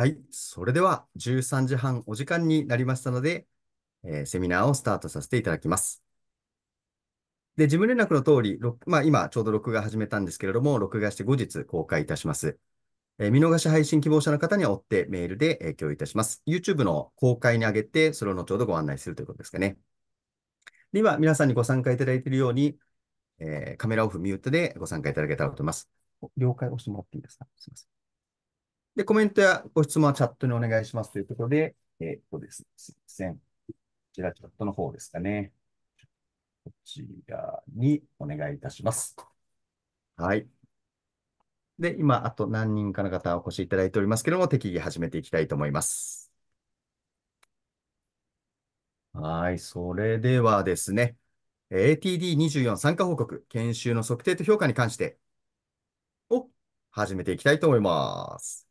はい。それでは13時半お時間になりましたので、えー、セミナーをスタートさせていただきます。で、事務連絡の通り、まあ、今ちょうど録画始めたんですけれども、録画して後日公開いたします。えー、見逃し配信希望者の方には追ってメールで、え共有いたします。YouTube の公開に上げて、それを後ほどご案内するということですかね。で今、皆さんにご参加いただいているように、えー、カメラオフミュートでご参加いただけたらと思います。了解をしてもらっていいですかすみません。で、コメントやご質問はチャットにお願いしますということで、えっ、ー、とですね、すいません。こちらチャットの方ですかね。こちらにお願いいたします。はい。で、今、あと何人かの方お越しいただいておりますけれども、適宜始めていきたいと思います。はい。それではですね、ATD24 参加報告、研修の測定と評価に関してを始めていきたいと思います。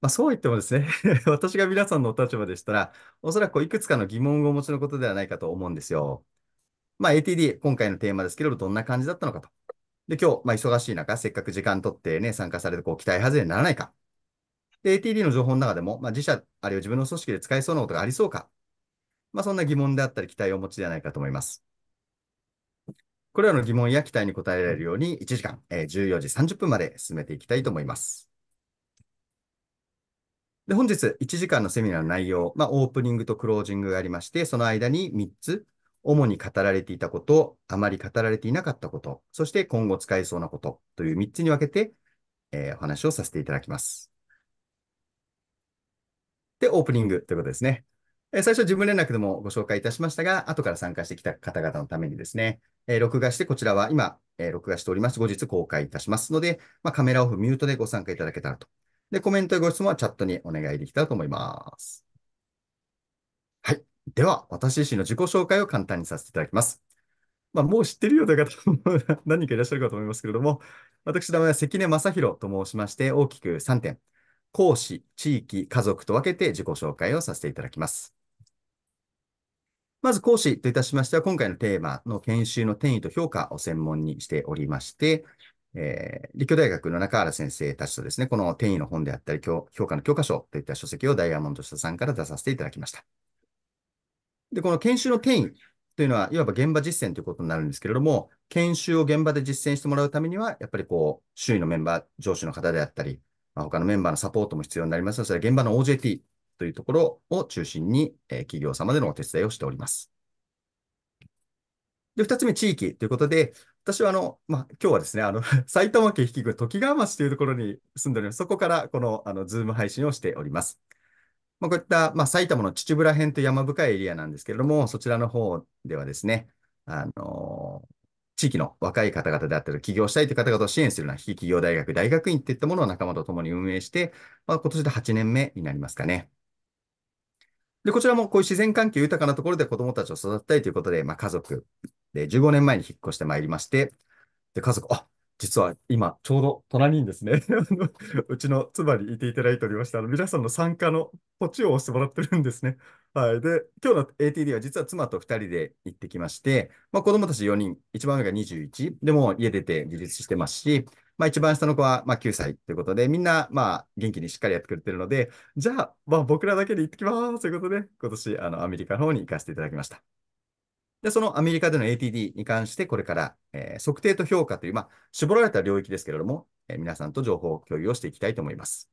まあ、そう言ってもですね 私が皆さんのお立場でしたら、おそらくこういくつかの疑問をお持ちのことではないかと思うんですよ。まあ、ATD、今回のテーマですけれど、どんな感じだったのかと。で、今日、まあ、忙しい中、せっかく時間取ってね、参加されて、こう、期待外れにならないか。で、ATD の情報の中でも、まあ、自社、あるいは自分の組織で使えそうなことがありそうか。まあ、そんな疑問であったり、期待をお持ちではないかと思います。これらの疑問や期待に答えられるように、1時間、えー、14時30分まで進めていきたいと思います。で、本日1時間のセミナーの内容、まあ、オープニングとクロージングがありまして、その間に3つ、主に語られていたこと、あまり語られていなかったこと、そして今後使えそうなことという3つに分けて、えー、お話をさせていただきます。で、オープニングということですね。えー、最初、事務連絡でもご紹介いたしましたが、後から参加してきた方々のためにですね、えー、録画して、こちらは今、え録画しております。後日公開いたしますので、まあ、カメラオフ、ミュートでご参加いただけたらとで、コメントやご質問はチャットにお願いできたらと思います。はい。では、私自身の自己紹介を簡単にさせていただきます。まあ、もう知ってるようで方も 何人かいらっしゃるかと思いますけれども、私の名前は関根正宏と申しまして、大きく3点。講師、地域、家族と分けて自己紹介をさせていただきます。まず講師といたしましては、今回のテーマの研修の転移と評価を専門にしておりまして、えー、立教大学の中原先生たちとですね、この転移の本であったり、評価の教科書といった書籍をダイヤモンド社さんから出させていただきました。で、この研修の転移というのは、いわば現場実践ということになるんですけれども、研修を現場で実践してもらうためには、やっぱりこう、周囲のメンバー、上司の方であったり、まあ、他のメンバーのサポートも必要になりますので、現場の OJT というところを中心に、えー、企業様でのお手伝いをしております。で、二つ目、地域ということで、私はあの、まあ、今日はですね、あの、埼玉県引き区時川町というところに住んでおります。そこから、この、あの、ズーム配信をしております。まあ、こういった、まあ、埼玉の秩父ら辺と山深いエリアなんですけれども、そちらの方ではですね、あの地域の若い方々であったり、起業したいという方々を支援するような非企業大学、大学院といったものを仲間と共に運営して、まあ、今年で8年目になりますかね。で、こちらもこういう自然環境豊かなところで子供たちを育てたいということで、まあ、家族、で、15年前に引っ越してまいりまして、で、家族、あ、実は今、ちょうど隣にですね うちの妻にいていただいておりまして、あの皆さんの参加のポチを押してもらってるんですね。はい。で、今日の ATD は実は妻と2人で行ってきまして、まあ、子供たち4人、一番上が21、でも家出て自立してますし、まあ、一番下の子はまあ9歳ということで、みんなまあ元気にしっかりやってくれてるので、じゃあ、まあ、僕らだけで行ってきますということで、今年あのアメリカの方に行かせていただきました。で、そのアメリカでの ATD に関して、これから、えー、測定と評価という、まあ、絞られた領域ですけれども、えー、皆さんと情報共有をしていきたいと思います。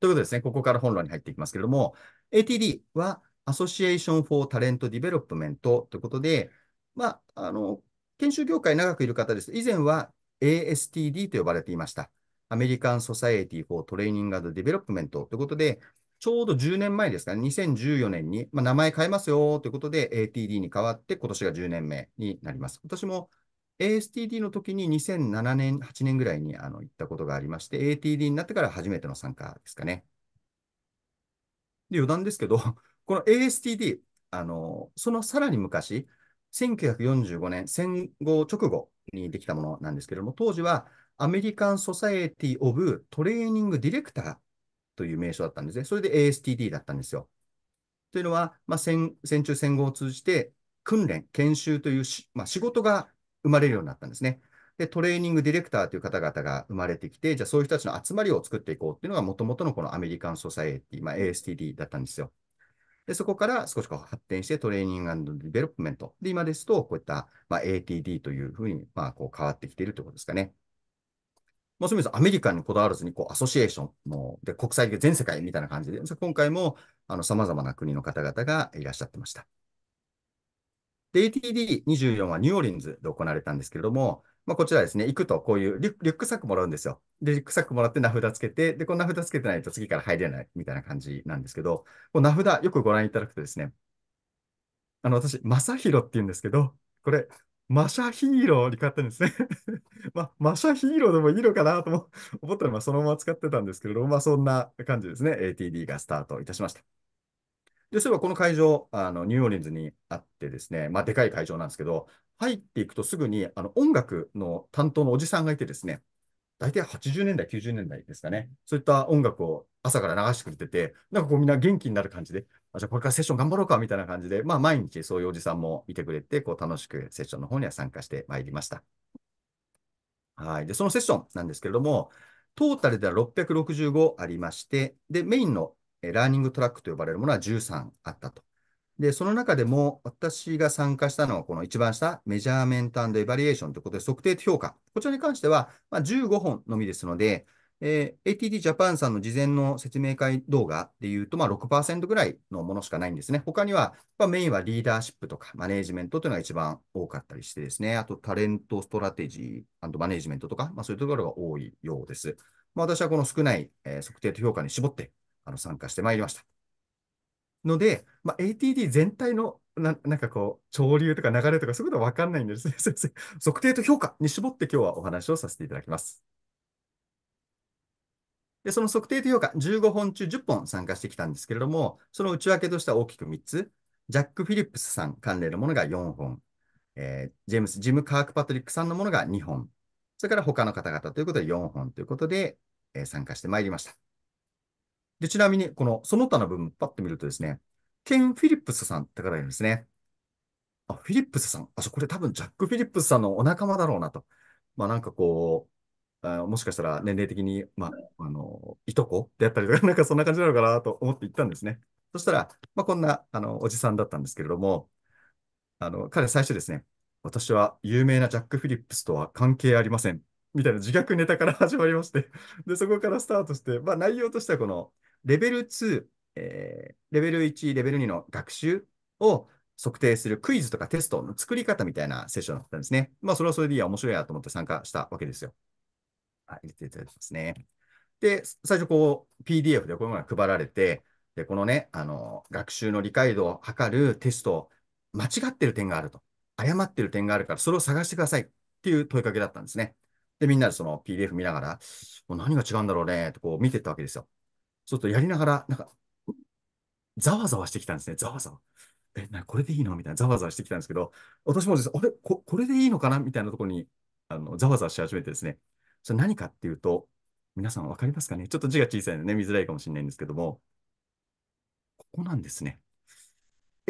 ということですね、ここから本論に入っていきますけれども、ATD は Association for Talent Development ということで、まあ、あの、研修業界長くいる方です。以前は ASTD と呼ばれていました。アメリカン・ソサエティ・フォー・トレーニング・アド・デベロップメントということで、ちょうど10年前ですかね、2014年に、まあ、名前変えますよということで ATD に変わって、今年が10年目になります。私も ASTD の時に2007年、8年ぐらいにあの行ったことがありまして、ATD になってから初めての参加ですかね。で、余談ですけど、この ASTD、あの、そのさらに昔、1945年、戦後直後にできたものなんですけれども、当時はアメリカン・ソサエティ・オブ・トレーニング・ディレクター。という名称だったんですね。それで ASTD だったんですよ。というのは、まあ、戦戦中戦後を通じて訓練、研修というまあ、仕事が生まれるようになったんですね。で、トレーニングディレクターという方々が生まれてきて、じゃあそういう人たちの集まりを作っていこうっていうのが、もともとのこのアメリカン・ソサエティ、まあ、ASTD だったんですよ。で、そこから少しこう発展してトレーニングディベロップメント。で、今ですと、こういった、まあ、ATD というふうに、まあ、こう変わってきているということですかね。まあ、そういう意味でアメリカにこだわらずに、こう、アソシエーションの、で、国際的全世界みたいな感じで、今回も、あの、様々な国の方々がいらっしゃってました。で、ATD24 はニューオーリンズで行われたんですけれども、まあ、こちらですね、行くとこういうリュックサックもらうんですよ。で、リュックサックもらって名札つけて、で、この名札つけてないと次から入れないみたいな感じなんですけど、こ名札よくご覧いただくとですね、あの、私、ひろって言うんですけど、これ、マシャヒーローに買ったんですね ま、マシャヒーローでもいいのかなと 思ったら、まそのまま使ってたんですけれども、まあ、そんな感じですね。ATD がスタートいたしました。で、そういえばこの会場、あのニューオーリンズにあってですね、まあ、でかい会場なんですけど、入っていくとすぐにあの音楽の担当のおじさんがいてですね、大体80年代、90年代ですかね。そういった音楽を朝から流してくれてて、なんかこうみんな元気になる感じで、あじゃあこれからセッション頑張ろうかみたいな感じで、まあ毎日そういうおじさんもいてくれて、こう楽しくセッションの方には参加してまいりました。はい。で、そのセッションなんですけれども、トータルでは665ありまして、で、メインのラーニングトラックと呼ばれるものは13あったと。で、その中でも私が参加したのはこの一番下、メジャーメントエバリエーションということで測定と評価。こちらに関しては、まあ、15本のみですので、えー、ATT ジャパンさんの事前の説明会動画でいうと、まあ、6%ぐらいのものしかないんですね。他には、まあ、メインはリーダーシップとかマネージメントというのが一番多かったりしてですね、あとタレントストラテジーマネージメントとか、まあ、そういうところが多いようです。まあ、私はこの少ない、えー、測定と評価に絞ってあの参加してまいりました。ので、まあ、ATD 全体のななんかこう、潮流とか流れとかそういうことは分かんないんです先生。測定と評価に絞って今日はお話をさせていただきます。で、その測定と評価、15本中10本参加してきたんですけれども、その内訳としては大きく3つ。ジャック・フィリップスさん関連のものが4本。えー、ジェームス・ジム・カーク・パトリックさんのものが2本。それから他の方々ということで4本ということで、えー、参加してまいりました。で、ちなみに、このその他の部分、パッと見るとですね、ケン・フィリップスさんって方がいるんですね。あ、フィリップスさん。あ、これ多分ジャック・フィリップスさんのお仲間だろうなと。まあなんかこう、あもしかしたら年齢的に、まあ、あの、いとこであったりとか、なんかそんな感じなのかなと思って行ったんですね。そしたら、まあこんな、あの、おじさんだったんですけれども、あの、彼最初ですね、私は有名なジャック・フィリップスとは関係ありません。みたいな自虐ネタから始まりましてで、そこからスタートして、まあ内容としてはこの、レベル2、えー、レベル1、レベル2の学習を測定するクイズとかテストの作り方みたいなセッションだったんですね。まあ、それはそれでいいや、面白いやと思って参加したわけですよ。はい、入れていただきますね。で、最初、こう、PDF でこういうものが配られて、で、このね、あの、学習の理解度を測るテスト、間違ってる点があると。誤ってる点があるから、それを探してくださいっていう問いかけだったんですね。で、みんなでその PDF 見ながら、もう何が違うんだろうね、ってこう見てったわけですよ。ちょっとやりながら、なんか、ざわざわしてきたんですね、ざわざわ。え、なこれでいいのみたいな、ざわざわしてきたんですけど、私もですあれこ、これでいいのかなみたいなところに、あの、ざわざわし始めてですね、それ何かっていうと、皆さん分かりますかねちょっと字が小さいのでね、見づらいかもしれないんですけども、ここなんですね。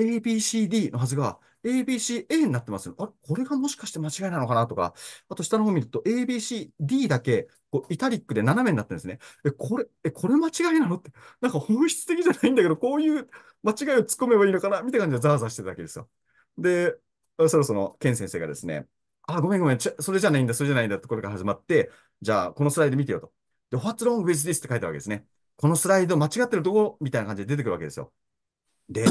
ABCD のはずが、ABCA になってますよ。あれこれがもしかして間違いなのかなとか、あと下の方見ると ABCD だけこうイタリックで斜めになってるんですね。え、これ、え、これ間違いなのって、なんか本質的じゃないんだけど、こういう間違いを突っ込めばいいのかなみたいな感じでザーザーしてただけですよ。で、そろそろケン先生がですね、あ、ごめんごめん、それじゃないんだ、それじゃないんだってことが始まって、じゃあこのスライド見てよと。で、What's wrong with this? って書いてあるわけですね。このスライド間違ってるとこみたいな感じで出てくるわけですよ。で、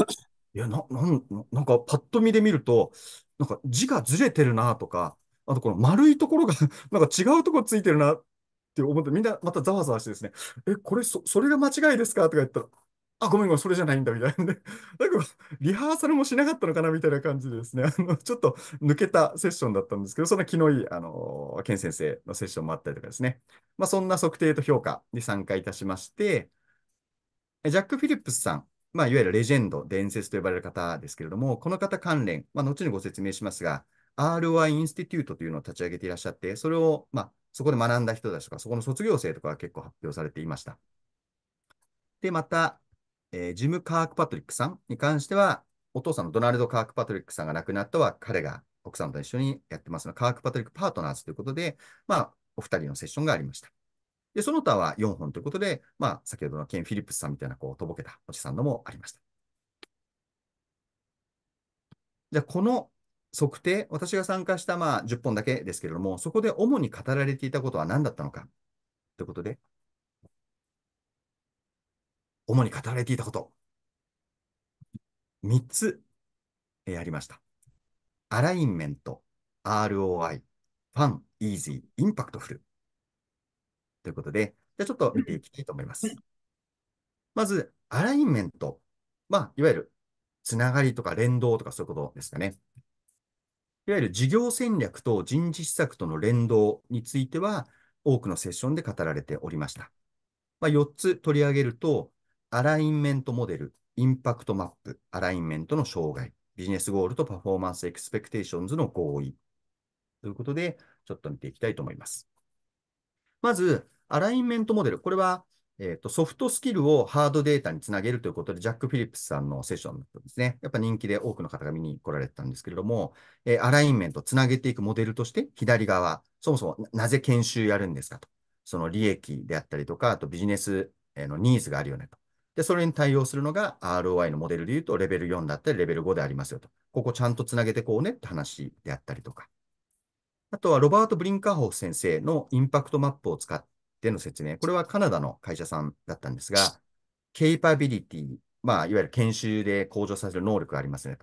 いや、な、なん、なんか、パッと見で見ると、なんか字がずれてるなとか、あとこの丸いところが なんか違うとこついてるなって思って、みんなまたざわざわしてですね、え、これそ、それが間違いですかとか言ったら、あ、ごめんごめん、それじゃないんだ、みたいな、で。なんか、リハーサルもしなかったのかな、みたいな感じでですね、あの、ちょっと抜けたセッションだったんですけど、その気のいい、あの、ケン先生のセッションもあったりとかですね。まあ、そんな測定と評価に参加いたしまして、ジャック・フィリップスさんまあ、いわゆるレジェンド、伝説と呼ばれる方ですけれども、この方関連、まあ、後にご説明しますが、ROI インスティテュートというのを立ち上げていらっしゃって、それを、まあ、そこで学んだ人たちとか、そこの卒業生とかが結構発表されていました。で、また、えー、ジム・カークパトリックさんに関しては、お父さんのドナルド・カークパトリックさんが亡くなったは、彼が奥さんと一緒にやってますのカークパトリック・パートナーズということで、まあ、お二人のセッションがありました。で、その他は4本ということで、まあ、先ほどのケン・フィリップスさんみたいな、こう、とぼけたおじさんのもありました。じゃあ、この測定、私が参加した、まあ、10本だけですけれども、そこで主に語られていたことは何だったのかということで、主に語られていたこと、3つ、えー、ありました。アラインメント、ROI、ファン、イージー、インパクトフル。ということで、じゃあちょっと見ていきたいと思います。まず、アライメント。まあ、いわゆる、つながりとか連動とかそういうことですかね。いわゆる事業戦略と人事施策との連動については、多くのセッションで語られておりました。まあ、4つ取り上げると、アラインメントモデル、インパクトマップ、アラインメントの障害、ビジネスゴールとパフォーマンスエクスペクテーションズの合意。ということで、ちょっと見ていきたいと思います。まず、アラインメントモデル、これは、えーと、ソフトスキルをハードデータにつなげるということで、ジャック・フィリップスさんのセッションですね。やっぱ人気で多くの方が見に来られてたんですけれども、えー、アラインメント、つなげていくモデルとして、左側、そもそもなぜ研修やるんですかと。その利益であったりとか、あとビジネスのニーズがあるよねと。で、それに対応するのが ROI のモデルで言うと、レベル4だったり、レベル5でありますよと。ここちゃんとつなげてこうねって話であったりとか。あとはロバート・ブリンカーホフ先生のインパクトマップを使っでの説明、これはカナダの会社さんだったんですが、ケイパビリティ、まあ、いわゆる研修で向上させる能力がありますね。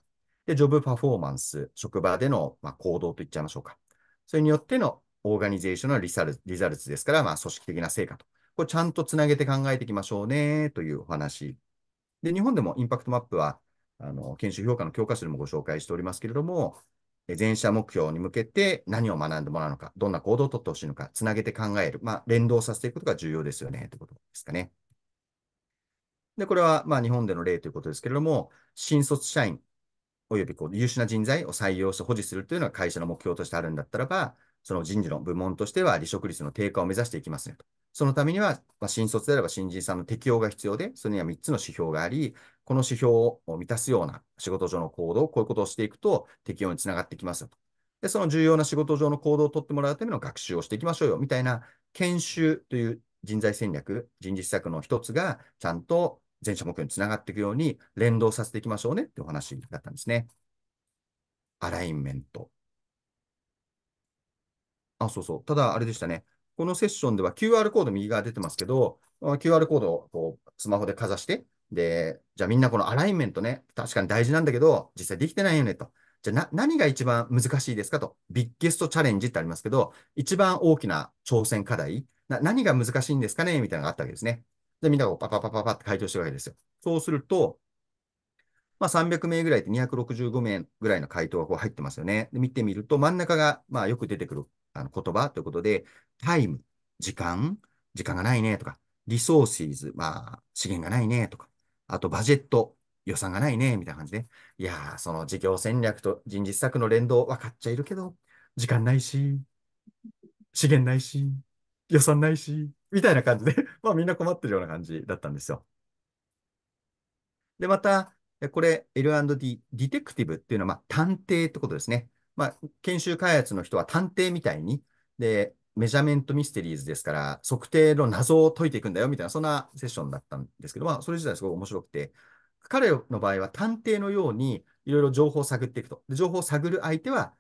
で、ジョブパフォーマンス、職場での、まあ、行動といっちゃいましょうか。それによってのオーガニゼーションのリザルリザルツですから、まあ、組織的な成果と。これちゃんとつなげて考えていきましょうね、というお話。で、日本でもインパクトマップは、あの、研修評価の教科書でもご紹介しておりますけれども、全社目標に向けて何を学んでもらうのか、どんな行動をとってほしいのか、つなげて考える、まあ、連動させていくことが重要ですよね、ということですかね。で、これは、まあ、日本での例ということですけれども、新卒社員およびこう優秀な人材を採用して保持するというのが会社の目標としてあるんだったらば、その人事の部門としては離職率の低下を目指していきますねと。そのためには、まあ、新卒であれば新人さんの適用が必要で、それには3つの指標があり、この指標を満たすような仕事上の行動、こういうことをしていくと適用につながってきますと。で、その重要な仕事上の行動を取ってもらうための学習をしていきましょうよ、みたいな研修という人材戦略、人事施策の一つが、ちゃんと全社目標につながっていくように連動させていきましょうねってお話だったんですね。アラインメント。あ、そうそう。ただ、あれでしたね。このセッションでは QR コード右側出てますけど、QR コードをこうスマホでかざして、で、じゃあみんなこのアライメントね、確かに大事なんだけど、実際できてないよねと。じゃあ何が一番難しいですかと。ビッゲストチャレンジってありますけど、一番大きな挑戦課題、な何が難しいんですかねみたいなのがあったわけですね。で、みんながパパパパパって回答してるわけですよ。そうすると、まあ、300名ぐらいって265名ぐらいの回答がこう入ってますよね。で見てみると、真ん中が、まあ、よく出てくるあの言葉ということで、タイム、時間、時間がないねとか、リソーシーズ、まあ、資源がないねとか、あとバジェット、予算がないね、みたいな感じで。いやー、その事業戦略と人事施策の連動分かっちゃいるけど、時間ないし、資源ないし、予算ないし、みたいな感じで まあみんな困ってるような感じだったんですよ。で、また、これ L&D、ディテクティブっていうのは、まあ探偵ってことですね。まあ、研修開発の人は探偵みたいに、で、メジャメントミステリーズですから、測定の謎を解いていくんだよみたいな、そんなセッションだったんですけど、まあ、それ自体すごい面白くて、彼の場合は探偵のようにいろいろ情報を探っていくと。で情報を探る相手は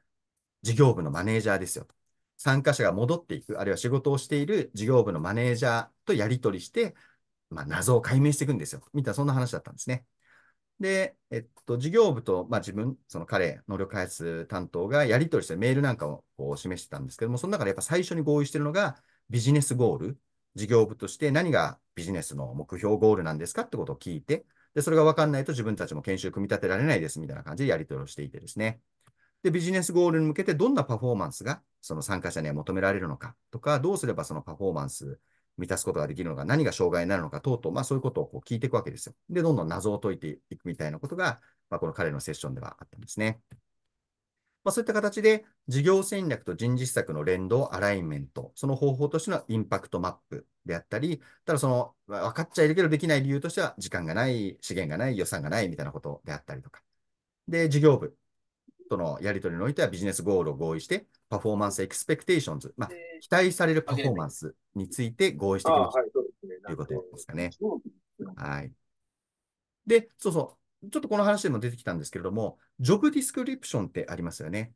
事業部のマネージャーですよと。参加者が戻っていく、あるいは仕事をしている事業部のマネージャーとやり取りして、まあ、謎を解明していくんですよ。みたいな、そんな話だったんですね。で、えっと、事業部と、まあ、自分、その彼、能力開発担当がやり取りして、メールなんかをこう示してたんですけども、その中でやっぱ最初に合意してるのが、ビジネスゴール、事業部として何がビジネスの目標ゴールなんですかってことを聞いて、で、それが分かんないと自分たちも研修組み立てられないですみたいな感じでやり取りをしていてですね。で、ビジネスゴールに向けてどんなパフォーマンスがその参加者には求められるのかとか、どうすればそのパフォーマンス満たすことができるのか、何が障害になるのか等々、まあ、そういうことをこう聞いていくわけですよ。で、どんどん謎を解いていくみたいなことが、まあ、この彼のセッションではあったんですね。まあ、そういった形で、事業戦略と人事施策の連動、アライメント、その方法としてのインパクトマップであったり、ただその、分かっちゃいるけどできない理由としては、時間がない、資源がない、予算がないみたいなことであったりとか。で、事業部とのやり取りにおいては、ビジネスゴールを合意して、パフォーマンスエクスペクテーションズ、まあ、期待されるパフォーマンスについて合意してきました、い、ということですかね。はい。で、そうそう、ちょっとこの話でも出てきたんですけれども、ジョブディスクリプションってありますよね。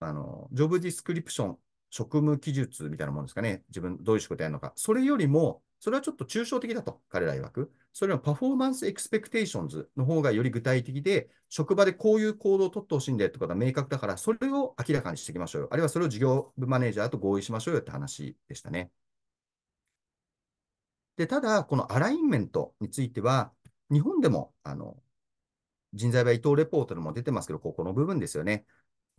あの、ジョブディスクリプション、職務記述みたいなものですかね。自分、どういう仕事やるのか。それよりも、それはちょっと抽象的だと、彼ら曰く。それはパフォーマンスエクスペクテーションズの方がより具体的で、職場でこういう行動をとってほしいんだよってことは明確だから、それを明らかにしていきましょうよ。あるいはそれを事業部マネージャーと合意しましょうよって話でしたね。で、ただ、このアラインメントについては、日本でも、あの、人材は伊藤レポートでも出てますけど、ここの部分ですよね。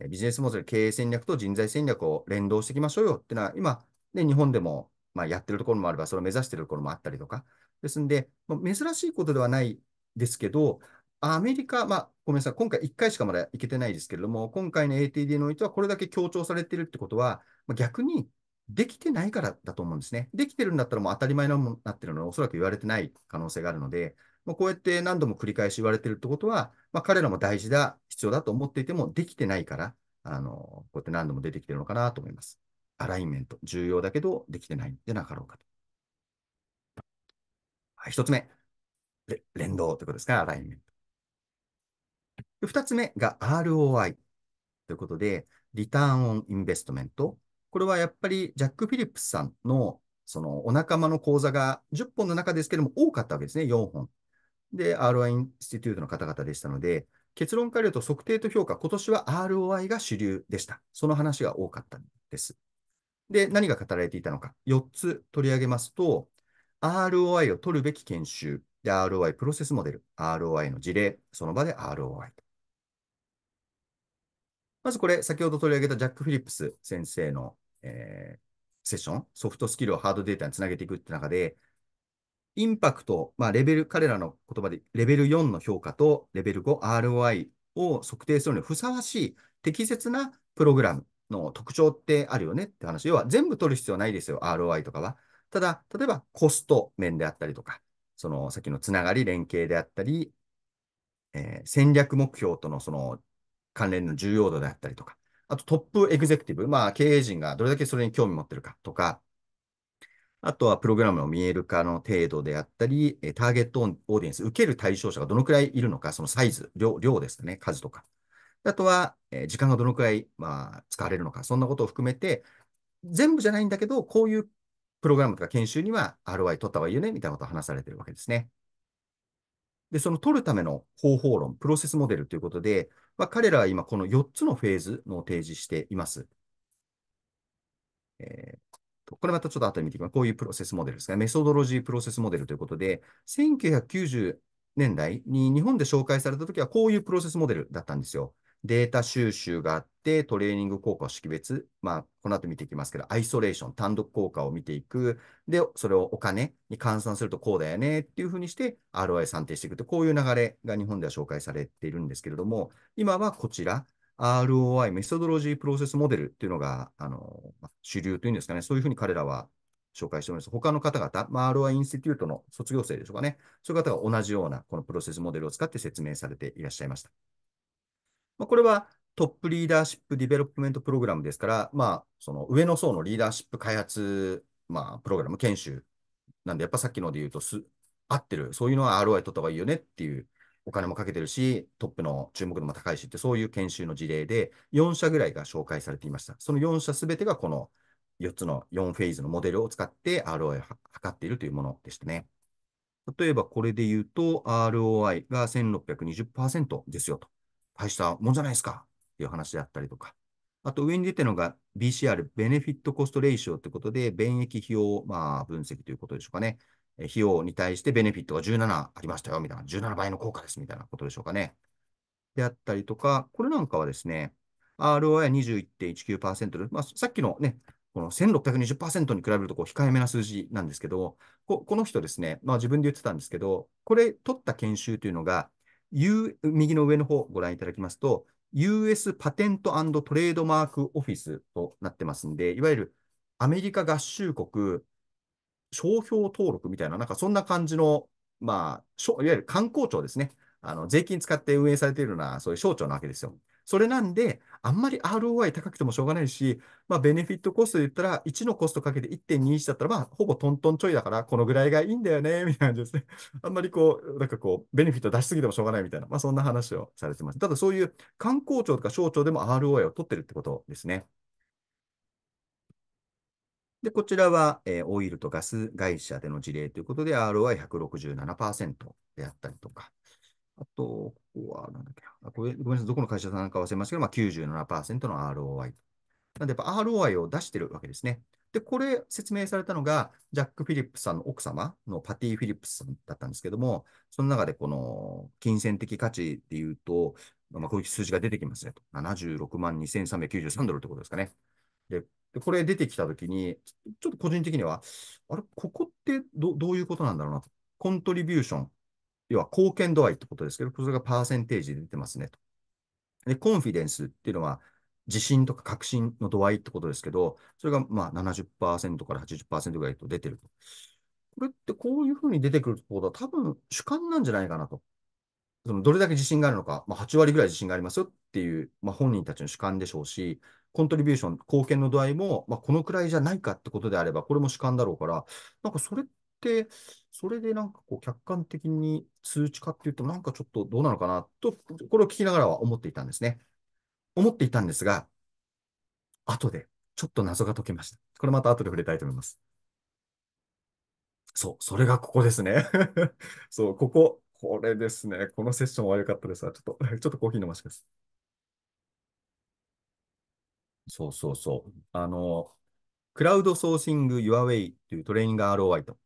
ビジネスモデル、経営戦略と人材戦略を連動していきましょうよっていうのは、今、ね、日本でもまあ、やってるところもあれば、それを目指してるところもあったりとか。ですんで、まあ、珍しいことではないですけど、アメリカ、まあ、ごめんなさい、今回1回しかまだ行けてないですけれども、今回の ATD のおいてはこれだけ強調されてるってことは、まあ、逆にできてないからだと思うんですね。できてるんだったらもう当たり前なものになってるのに、おそらく言われてない可能性があるので、まあ、こうやって何度も繰り返し言われてるってことは、まあ、彼らも大事だ、必要だと思っていても、できてないから、あのこうやって何度も出てきてるのかなと思います。アライメント、重要だけどできてないんでなかろうかと。はい、一つ目、連動ということですか、アライメント。二つ目が ROI ということで、リターンオンインベストメント。これはやっぱりジャック・フィリップスさんのそのお仲間の講座が10本の中ですけれども多かったわけですね、4本。で、ROI インスティテュートの方々でしたので、結論から言うと測定と評価、今年は ROI が主流でした。その話が多かったんです。で、何が語られていたのか、4つ取り上げますと、ROI を取るべき研修、で、ROI プロセスモデル、ROI の事例、その場で ROI と。まずこれ、先ほど取り上げたジャック・フィリップス先生の、えー、セッション、ソフトスキルをハードデータにつなげていくって中で、インパクト、まあ、レベル、彼らの言葉でレベル4の評価とレベル5、ROI を測定するのにふさわしい適切なプログラムの特徴ってあるよねって話。要は全部取る必要ないですよ、ROI とかは。ただ、例えばコスト面であったりとか、その先のつながり、連携であったり、えー、戦略目標とのその関連の重要度であったりとか、あとトップエグゼクティブ、まあ経営陣がどれだけそれに興味持ってるかとか、あとはプログラムの見える化の程度であったり、ターゲットオーディエンス、受ける対象者がどのくらいいるのか、そのサイズ、量量ですね、数とか。あとは、え時間がどのくらい、まあ、使われるのか、そんなことを含めて、全部じゃないんだけど、こういうプログラムとか研修には ROI 取った方がいいよね、みたいなことを話されてるわけですね。で、その取るための方法論、プロセスモデルということで、まあ、彼らは今この4つのフェーズの提示しています。えーこれまたちょっと後で見ていきます。こういうプロセスモデルですね。メソドロジープロセスモデルということで、1990年代に日本で紹介されたときはこういうプロセスモデルだったんですよ。データ収集があって、トレーニング効果を識別、まあ、この後見ていきますけど、アイソレーション、単独効果を見ていく、で、それをお金に換算するとこうだよねっていうふうにして、ROI 算定していくと、こういう流れが日本では紹介されているんですけれども、今はこちら、ROI、メソドロジープロセスモデルっていうのが、あの、主流というんですかね、そういうふうに彼らは紹介しております。他の方々、まあ、ROI インスティテュートの卒業生でしょうかね、そういう方が同じようなこのプロセスモデルを使って説明されていらっしゃいました。まあ、これはトップリーダーシップディベロップメントプログラムですから、まあ、その上の層のリーダーシップ開発、まあ、プログラム研修なんで、やっぱさっきので言うとす、合ってる、そういうのは ROI 取った方がいいよねっていう、お金もかけてるし、トップの注目度も高いしって、そういう研修の事例で、4社ぐらいが紹介されていました。その4社すべてがこの4つの4フェーズのモデルを使って ROI を測っているというものでしたね。例えばこれで言うと ROI が1620%ですよと。大したもんじゃないですかっていう話であったりとか、あと上に出てるのが BCR、ベネフィットコストレーシオということで、便益費用、まあ、分析ということでしょうかね。費用に対してベネフィットが17ありましたよ、みたいな、17倍の効果です、みたいなことでしょうかね。であったりとか、これなんかはですね、ROI 21.19%で、まあ、さっきのね、この1620%に比べるとこう控えめな数字なんですけど、ここの人ですね、まあ、自分で言ってたんですけど、これ取った研修というのが、U、右の上の方ご覧いただきますと、US パテントトレードマークオフィスとなってますんで、いわゆるアメリカ合衆国商標登録みたいな、なんかそんな感じの、まあ、いわゆる観光庁ですね。あの税金使って運営されているような、そういう省庁なわけですよ。それなんで、あんまり ROI 高くてもしょうがないし、まあ、ベネフィットコストで言ったら、1のコストかけて1.21だったら、まあ、ほぼトントンちょいだから、このぐらいがいいんだよね、みたいな感じですね。あんまりこう、なんかこう、ベネフィット出しすぎてもしょうがないみたいな、まあ、そんな話をされてます。ただ、そういう観光庁とか省庁でも ROI を取ってるってことですね。で、こちらは、えー、オイルとガス会社での事例ということで、ROI167% であったりとか、あと、ここは、なんだっけあこれごめんなさい、どこの会社さんか忘れますけど、まあ、97%の ROI。なんで、やっぱ ROI を出してるわけですね。で、これ説明されたのが、ジャック・フィリップスさんの奥様のパティ・フィリップスさんだったんですけども、その中でこの金銭的価値っていうと、まあ、こういう数字が出てきますねと。76万2393ドルってことですかね。で、でこれ出てきたときに、ちょっと個人的には、あれ、ここってどどういうことなんだろうなと。コントリビューション、要は貢献度合いってことですけど、それがパーセンテージで出てますねと。で、コンフィデンスっていうのは、自信とか確信の度合いってことですけど、それがまあ70%から80%ぐらいと出てると。これってこういうふうに出てくるとことは多分主観なんじゃないかなと。そのどれだけ自信があるのか、まあ、8割ぐらい自信がありますよっていう、まあ、本人たちの主観でしょうし、コントリビューション、貢献の度合いも、まあ、このくらいじゃないかってことであれば、これも主観だろうから、なんかそれって、それでなんかこう客観的に通知化っていうと、なんかちょっとどうなのかなと、これを聞きながらは思っていたんですね。思っていたんですが、後でちょっと謎が解けました。これまた後で触れたいと思います。そう、それがここですね。そう、ここ、これですね。このセッションは良かったですが、ちょっと、ちょっとコーヒー飲ましてください。そうそうそう。あの、クラウドソーシング YourWay というトレーニング ROI と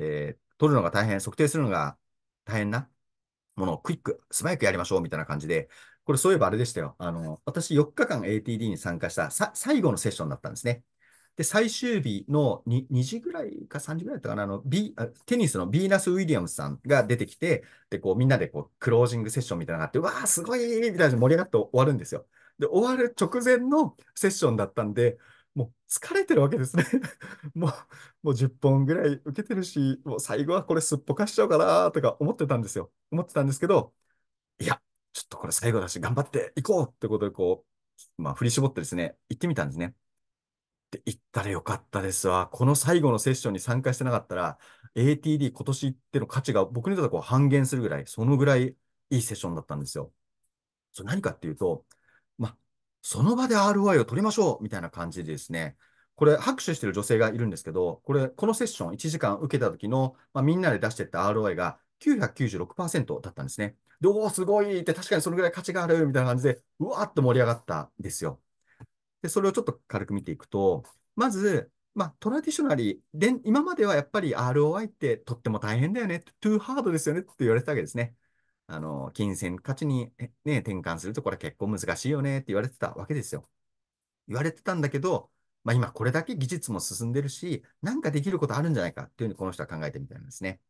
で、取るのが大変、測定するのが大変なものをクイック、素早くやりましょうみたいな感じで、これそういえばあれでしたよ。あの、私4日間 ATD に参加した最後のセッションだったんですね。で、最終日の 2, 2時ぐらいか3時ぐらいだったかな、あの、B、テニスのビーナス・ウィリアムズさんが出てきて、で、こう、みんなでこう、クロージングセッションみたいなのがあって、わー、すごいみたいな盛り上がって終わるんですよ。で、終わる直前のセッションだったんで、もう疲れてるわけですね もう、もう10本ぐらい受けてるし、もう最後はこれすっぽかしちゃおうかなとか思ってたんですよ。思ってたんですけど、いや、ちょっとこれ最後だし、頑張っていこうってことで、こう、まあ、振り絞ってですね、行ってみたんですね。って言ったらよかったですわ。この最後のセッションに参加してなかったら、ATD 今年っての価値が僕にとってはこう半減するぐらい、そのぐらいいいセッションだったんですよ。それ何かっていうと、その場で ROI を取りましょうみたいな感じでですね、これ、拍手してる女性がいるんですけど、これ、このセッション1時間受けた時の、まあ、みんなで出してった ROI が996%だったんですね。どおすごいって、確かにそのぐらい価値があるみたいな感じで、うわーっと盛り上がったんですよ。で、それをちょっと軽く見ていくと、まず、まあ、トラディショナリーで、今まではやっぱり ROI ってとっても大変だよね、トゥーハードですよねって言われてたわけですね。あの、金銭価値にね、転換するとこれ結構難しいよねって言われてたわけですよ。言われてたんだけど、まあ今これだけ技術も進んでるし、なんかできることあるんじゃないかっていうふうにこの人は考えてみたんですね。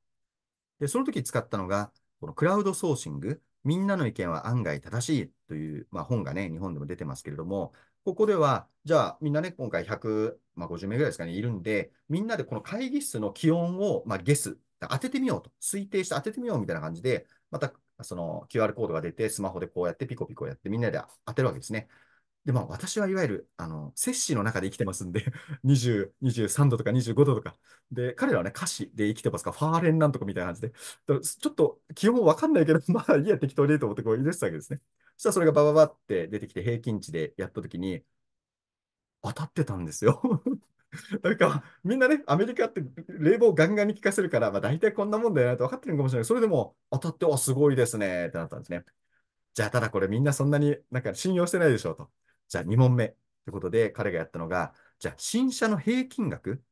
で、その時使ったのが、このクラウドソーシング、みんなの意見は案外正しいという、まあ、本がね、日本でも出てますけれども、ここでは、じゃあみんなね、今回150、まあ、名ぐらいですかね、いるんで、みんなでこの会議室の気温を、まあ、ゲス、当ててみようと、推定して当ててみようみたいな感じで、またその QR コードが出て、スマホでこうやってピコピコやってみんなで当てるわけですね。で、まあ私はいわゆる、あの、摂氏の中で生きてますんで、20、23度とか25度とか。で、彼らはね、歌詞で生きてますから、ファーレンなんとかみたいな感じで。ちょっと気温もわかんないけど、まあいいや、適当でと思ってこう入れてたわけですね。そしたらそれがバババって出てきて平均値でやったときに、当たってたんですよ なんか、みんなね、アメリカって冷房ガンガンに効かせるから、まあ、大体こんなもんだよなと分かってるかもしれない。それでも、当たってあすごいですねってなったんですね。じゃあ、ただこれみんなそんなになんか信用してないでしょうと。じゃあ、2問目。ってことで、彼がやったのが、じゃあ、新車の平均額、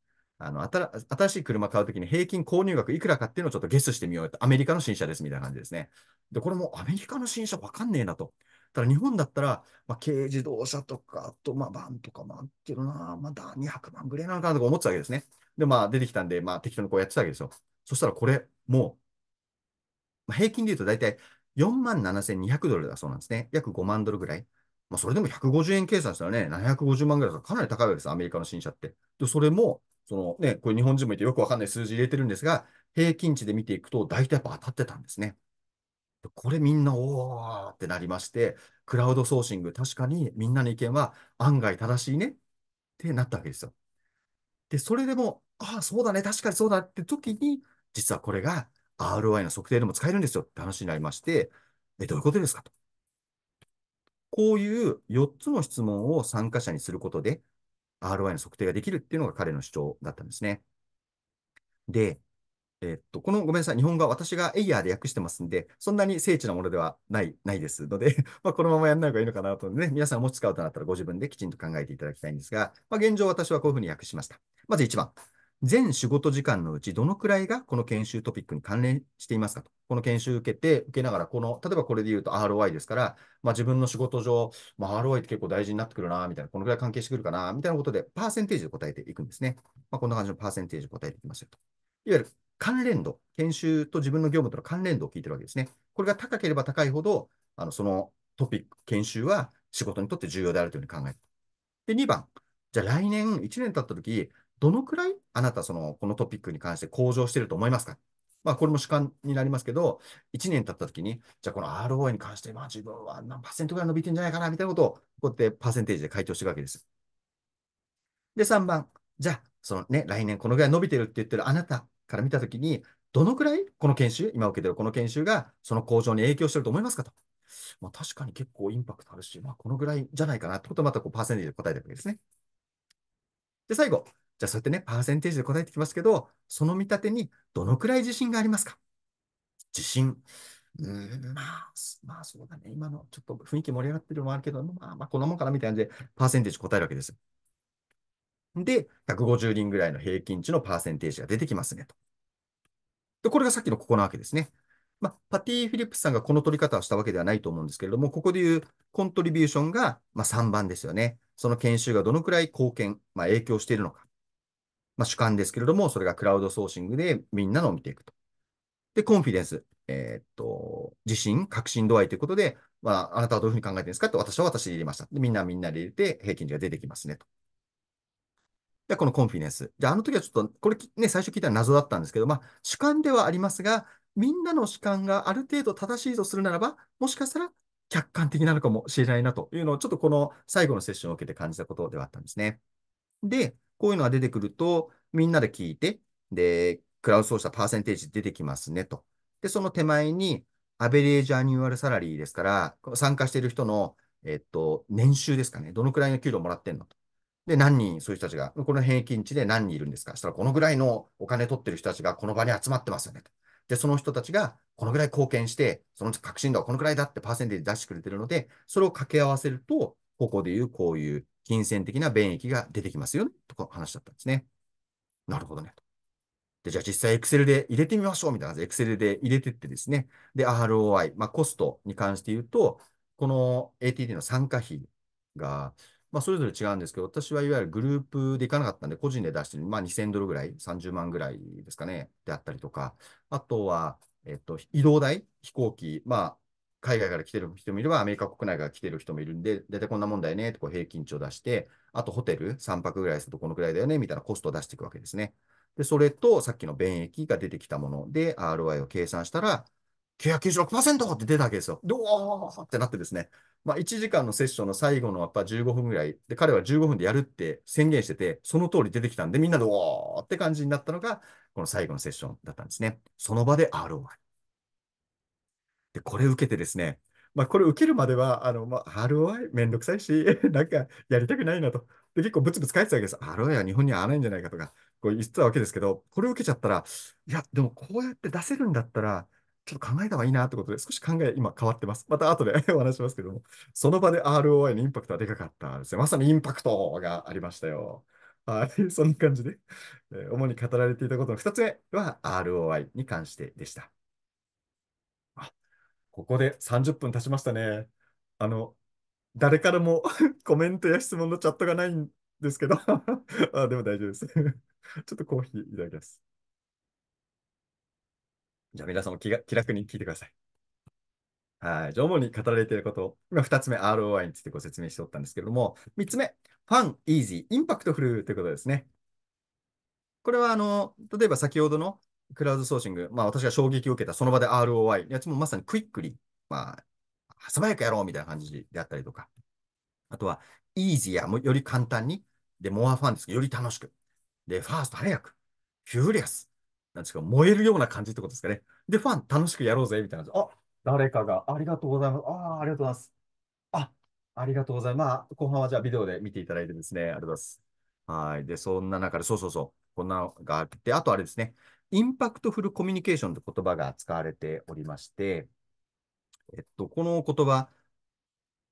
あの新新しい車買うときに平均購入額いくらかっていうのをちょっとゲスしてみようと。アメリカの新車ですみたいな感じですね。で、これもアメリカの新車わかんねえなと。ただ日本だったら、まあ、軽自動車とか、あと、まあ、バンとか、なっていな、まだ200万ぐらいなのかなとか思ってたわけですね。で、まあ、出てきたんで、まあ、適当にこうやってたわけですよ。そしたらこれ、もう、まあ、平均で言うと大体4万7200ドルだそうなんですね。約5万ドルぐらい。まあ、それでも150円計算したらね、750万ぐらいかかなり高いわけです、アメリカの新車って。で、それも、そのね、これ日本人もいてよくわかんない数字入れてるんですが、平均値で見ていくと、大体やっぱ当たってたんですね。これみんな、おーってなりまして、クラウドソーシング、確かにみんなの意見は案外正しいねってなったわけですよ。で、それでも、ああ、そうだね、確かにそうだって時に、実はこれが ROI の測定でも使えるんですよって話になりまして、え、どういうことですかと。こういう4つの質問を参加者にすることで、ROI の測定ができるっていうのが彼の主張だったんですね。で、えっと、このごめんなさい、日本語は私がエイヤーで訳してますんで、そんなに精緻なものではない、ないですので まあ、このままやらない方がいいのかなと、ね、皆さんもし使うとなったらご自分できちんと考えていただきたいんですが、まあ、現状私はこういうふうに訳しました。まず1番、全仕事時間のうちどのくらいがこの研修トピックに関連していますかと。この研修受けて、受けながら、この、例えばこれで言うと ROI ですから、まあ、自分の仕事上、まあ、ROI って結構大事になってくるな、みたいな、このくらい関係してくるかな、みたいなことで、パーセンテージで答えていくんですね。まあ、こんな感じのパーセンテージで答えていきましたと。いわゆる関連度、研修と自分の業務との関連度を聞いてるわけですね。これが高ければ高いほど、あのそのトピック、研修は仕事にとって重要であるというふうに考える。で、2番、じゃあ来年1年経った時、どのくらいあなたその、このトピックに関して向上してると思いますかまあ、これも主観になりますけど、1年経った時に、じゃあこの ROI に関して、まあ自分は何パーセントぐらい伸びてんじゃないかなみたいなことを、こうやってパーセンテージで回答していくわけです。で、3番、じゃあ、そのね、来年このぐらい伸びてるって言ってるあなたから見たときに、どのくらいこの研修、今受けてるこの研修がその向上に影響してると思いますかと。まあ、確かに結構インパクトあるし、まあ、このぐらいじゃないかなってことをまたこうパーセンテージで答えてるわけですね。で、最後。じゃあそうやってね、パーセンテージで答えてきますけど、その見立てにどのくらい自信がありますか自信。うん、まあ、まあそうだね。今のちょっと雰囲気盛り上がってるのもあるけど、まあまあこんなもんかなみたいな感じで、パーセンテージ答えるわけです。で、150人ぐらいの平均値のパーセンテージが出てきますねと。で、これがさっきのここなわけですね。まあ、パティ・フィリップスさんがこの取り方をしたわけではないと思うんですけれども、ここでいうコントリビューションが、まあ、3番ですよね。その研修がどのくらい貢献、まあ、影響しているのか。まあ、主観ですけれども、それがクラウドソーシングでみんなのを見ていくと。で、コンフィデンス、えー、っと、自信、確信度合いということで、まあ、あなたはどういうふうに考えてるんですかって、私は私で入れました。で、みんなみんなで入れて、平均値が出てきますねと。で、このコンフィデンス。じゃあ、あの時はちょっと、これね、最初聞いた謎だったんですけど、まあ、主観ではありますが、みんなの主観がある程度正しいとするならば、もしかしたら客観的なのかもしれないなというのを、ちょっとこの最後のセッションを受けて感じたことではあったんですね。で、こういうのが出てくると、みんなで聞いて、で、クラウドソー操作パーセンテージ出てきますねと。で、その手前に、アベレージアニュアルサラリーですから、参加している人の、えっと、年収ですかね、どのくらいの給料もらってんのと。で、何人そういう人たちが、この平均値で何人いるんですかしたら、このぐらいのお金取ってる人たちがこの場に集まってますよねと。で、その人たちがこのぐらい貢献して、その確信度はこのぐらいだってパーセンテージ出してくれてるので、それを掛け合わせると、ここでいうこういう金銭的な便益が出てきますよ、ね、と話だったんですね。なるほどね。で、じゃあ実際 Excel で入れてみましょうみたいな感じで Excel で入れてってですね。で、ROI、まあコストに関して言うと、この ATD の参加費が、まあ、それぞれ違うんですけど、私はいわゆるグループで行かなかったんで、個人で出してる、まあ、2000ドルぐらい、30万ぐらいですかね、であったりとか、あとは、えっと、移動代、飛行機、まあ、海外から来てる人もいれば、アメリカ国内から来てる人もいるんで、大体こんなもんだよねってこう平均値を出して、あとホテル3泊ぐらいするとこのくらいだよねみたいなコストを出していくわけですね。で、それとさっきの便益が出てきたもので ROI を計算したら、996%って出たわけですよ。どーってなってですね、まあ、1時間のセッションの最後のやっぱ15分ぐらいで、彼は15分でやるって宣言してて、その通り出てきたんで、みんなドおーって感じになったのが、この最後のセッションだったんですね。その場で ROI。で、これ受けてですね、まあ、これ受けるまでは、あの、まあ、ROI めんどくさいし、なんかやりたくないなと。で、結構ブツブツ書いてたわけです。ROI は日本には合わないんじゃないかとか、こう言ってたわけですけど、これ受けちゃったら、いや、でもこうやって出せるんだったら、ちょっと考えた方がいいなってことで、少し考え、今変わってます。また後で お話しますけども、その場で ROI のインパクトはでかかったですね。まさにインパクトがありましたよ。はい、そんな感じで、えー、主に語られていたことの2つ目は ROI に関してでした。あ、ここで30分経ちましたね。あの、誰からも コメントや質問のチャットがないんですけどあ、でも大丈夫ですちょっとコーヒーいただきます。じゃあ皆さんも気が気楽に聞いてください。はい。じゃあ主に語られていること、今2つ目 ROI についてご説明しておったんですけれども、3つ目、ファン、イージー、インパクトフルということですね。これはあの、例えば先ほどのクラウドソーシング、まあ私が衝撃を受けたその場で ROI、やつもまさにクイックリ、まあ、素早くやろうみたいな感じであったりとか、あとは、イージーやより簡単に、で、モアファンですけど、より楽しく、で、ファースト早く、フューリアス、なんですか、燃えるような感じってことですかね。で、ファン楽しくやろうぜ、みたいな。あ、誰かが、ありがとうございます。ああ、ありがとうございます。あ、ありがとうございます。まあ、後半はじゃあビデオで見ていただいてですね、ありがとうございます。はい。で、そんな中で、そうそうそう、こんなのがあって、あとあれですね、インパクトフルコミュニケーションって言葉が使われておりまして、えっと、この言葉、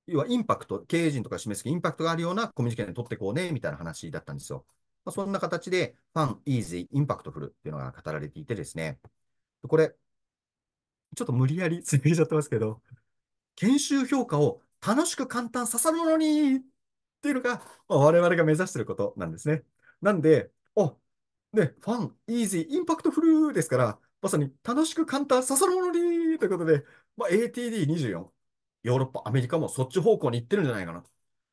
要はインパクト、経営陣とか示すインパクトがあるようなコミュニケーションを取っていこうね、みたいな話だったんですよ。まあ、そんな形で、ファン、イージー、インパクトフルっていうのが語られていてですね、これ、ちょっと無理やり詰めちゃってますけど、研修評価を楽しく簡単刺さるものにっていうのが、まあ、我々が目指していることなんですね。なんで、おで、ファン、イージー、インパクトフルですから、まさに楽しく簡単刺さるものにということで、まあ、ATD24、ヨーロッパ、アメリカもそっち方向に行ってるんじゃないかなと。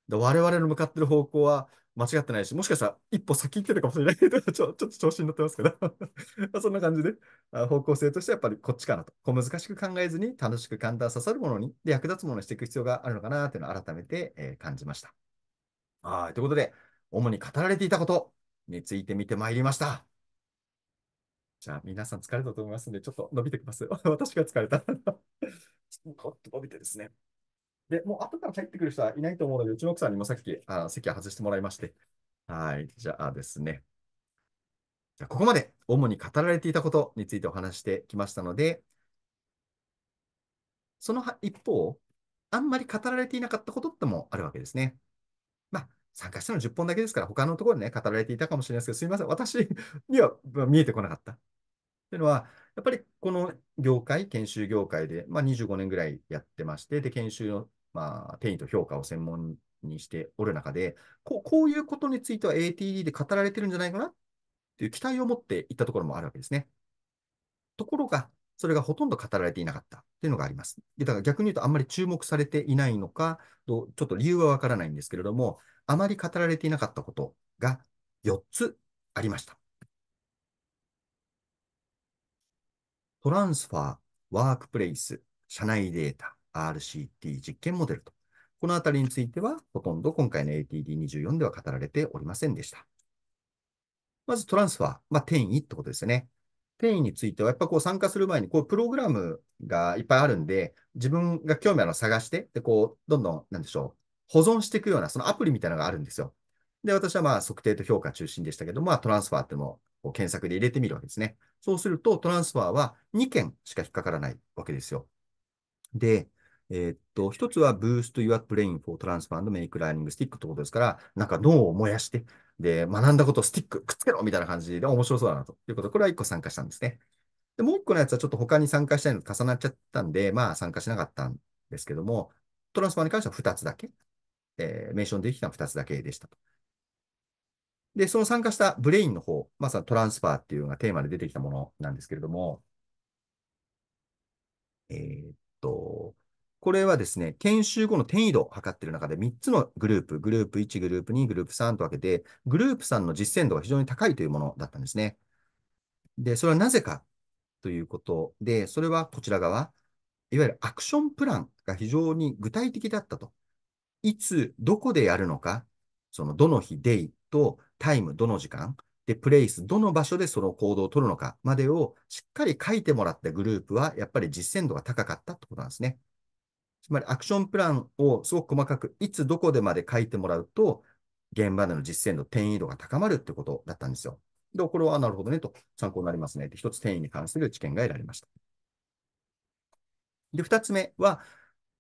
で我々の向かってる方向は、間違ってないし、もしかしたら一歩先行ってるかもしれないけど、ちょちょっと調子に乗ってますけど そんな感じで、方向性としてやっぱりこっちかなと。こう難しく考えずに、楽しく簡単ささるものに、で役立つものにしていく必要があるのかなというのを改めて、えー、感じました。はい、ということで、主に語られていたことについて見てまいりました。じゃあ、皆さん疲れたと思いますんで、ちょっと伸びてきます。私が疲れた。ちょっと伸びてですね。で、もう後から入ってくる人はいないと思うので、うちの奥さんにもさっきあ席を外してもらいまして。はい。じゃあですね。じゃここまで主に語られていたことについてお話してきましたので、その一方、あんまり語られていなかったことってもあるわけですね。まあ、参加したの10本だけですから、他のところでね、語られていたかもしれないですけど、すみません。私には見えてこなかった。というのは、やっぱりこの業界、研修業界で、まあ、25年ぐらいやってまして、で研修の、まあ、定義と評価を専門にしておる中でこう、こういうことについては ATD で語られてるんじゃないかなっていう期待を持っていったところもあるわけですね。ところが、それがほとんど語られていなかったっていうのがあります。だから逆に言うと、あんまり注目されていないのか、ちょっと理由はわからないんですけれども、あまり語られていなかったことが4つありました。トランスファー、ワークプレイス、社内データ、RCT 実験モデルと、このあたりについては、ほとんど今回の ATD24 では語られておりませんでした。まずトランスファー、まあ、転移ってことですね。転移については、やっぱこう参加する前に、こうプログラムがいっぱいあるんで、自分が興味あるのを探して、で、こう、どんどん、なんでしょう、保存していくような、そのアプリみたいなのがあるんですよ。で、私はまあ測定と評価中心でしたけど、まあトランスファーっても検索で入れてみるわけですね。そうすると、トランスファーは2件しか引っかからないわけですよ。で、えー、っと、一つは Boost Your Brain for Transfer and Make Learning Stick ってことですから、なんか脳を燃やして、で、学んだことをスティックくっつけろみたいな感じで面白そうだなということこれは一個参加したんですね。で、もう1個のやつはちょっと他に参加したいのと重なっちゃったんで、まあ参加しなかったんですけども、トランスファーに関しては2つだけ、えー、メンションできたのは2つだけでしたと。で、その参加したブレインの方、まさにトランスファーっていうのがテーマで出てきたものなんですけれども、えー、っと、これはですね、研修後の転移度を測っている中で3つのグループ、グループ1、グループ2、グループ3と分けて、グループ3の実践度が非常に高いというものだったんですね。で、それはなぜかということで、それはこちら側、いわゆるアクションプランが非常に具体的だったと。いつ、どこでやるのか、そのどの日、デイ、とタイム、どの時間、で、プレイス、どの場所でその行動を取るのかまでをしっかり書いてもらったグループは、やっぱり実践度が高かったってことなんですね。つまり、アクションプランをすごく細かく、いつどこでまで書いてもらうと、現場での実践度、転移度が高まるってことだったんですよ。で、これはなるほどねと参考になりますね。で、一つ転移に関する知見が得られました。で、二つ目は、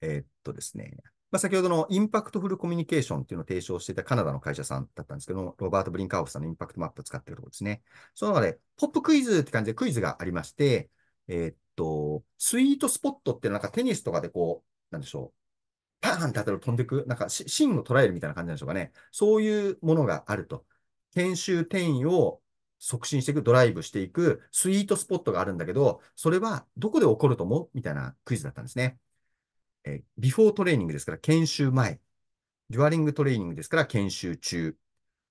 えー、っとですね、まあ、先ほどのインパクトフルコミュニケーションっていうのを提唱していたカナダの会社さんだったんですけどロバート・ブリンカーホフさんのインパクトマップを使っているところですね。その中で、ポップクイズって感じでクイズがありまして、えー、っと、スイートスポットってなんかテニスとかでこう、なんでしょう、パーンって当たる飛んでく、なんか芯を捉えるみたいな感じなんでしょうかね。そういうものがあると。研修転移を促進していく、ドライブしていく、スイートスポットがあるんだけど、それはどこで起こると思うみたいなクイズだったんですね。えー、ビフォートレーニングですから研修前、デュアリングトレーニングですから研修中、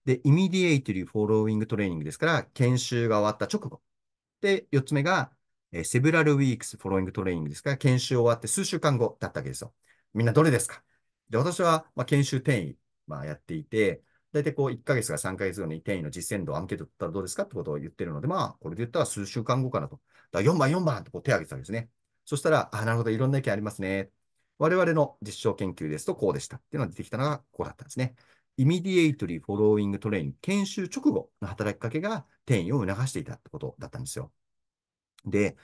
で、イミディエイトリーフォローイングトレーニングですから研修が終わった直後。で、4つ目が、えー、セブラルウィークスフォローイングトレーニングですから研修終わって数週間後だったわけですよ。みんなどれですかで、私は、まあ、研修転移、まあ、やっていて、だいたいこう1ヶ月か3ヶ月後に転移の実践度アンケート取ったらどうですかってことを言ってるので、まあ、これで言ったら数週間後かなと。だから4番、4番ってこう手を挙げてたわけですね。そしたら、あ、なるほど、いろんな意見ありますね。我々の実証研究ですと、こうでしたっていうのが出てきたのが、こうだったんですね。イミディエイトリーフォローイングトレイン、研修直後の働きかけが転移を促していたってことだったんですよ。で、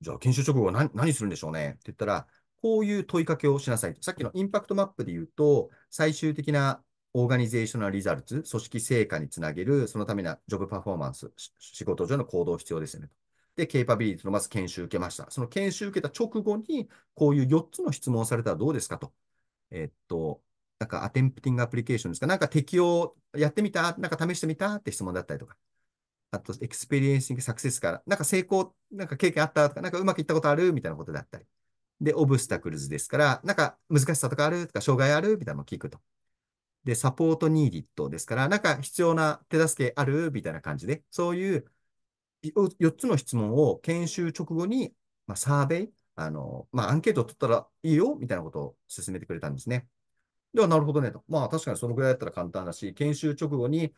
じゃあ研修直後何何するんでしょうねって言ったら、こういう問いかけをしなさいと。さっきのインパクトマップで言うと、最終的なオーガニゼーショナルリザルツ、組織成果につなげる、そのためのジョブパフォーマンス、仕事上の行動必要ですよねと。で、ケイパビリティのまず研修受けました。その研修受けた直後に、こういう4つの質問をされたらどうですかと。えっと、なんかアテンプティングアプリケーションですかなんか適用やってみたなんか試してみたって質問だったりとか。あと、エクスペリエンシングサクセスから、なんか成功、なんか経験あったとか、なんかうまくいったことあるみたいなことだったり。で、オブスタクルズですから、なんか難しさとかあるとか、障害あるみたいなのを聞くと。で、サポートニーディットですから、なんか必要な手助けあるみたいな感じで、そういう4つの質問を研修直後に、まあ、サーベイ、あの、まあ、アンケートを取ったらいいよ、みたいなことを勧めてくれたんですね。では、なるほどねと。まあ、確かにそのぐらいだったら簡単だし、研修直後に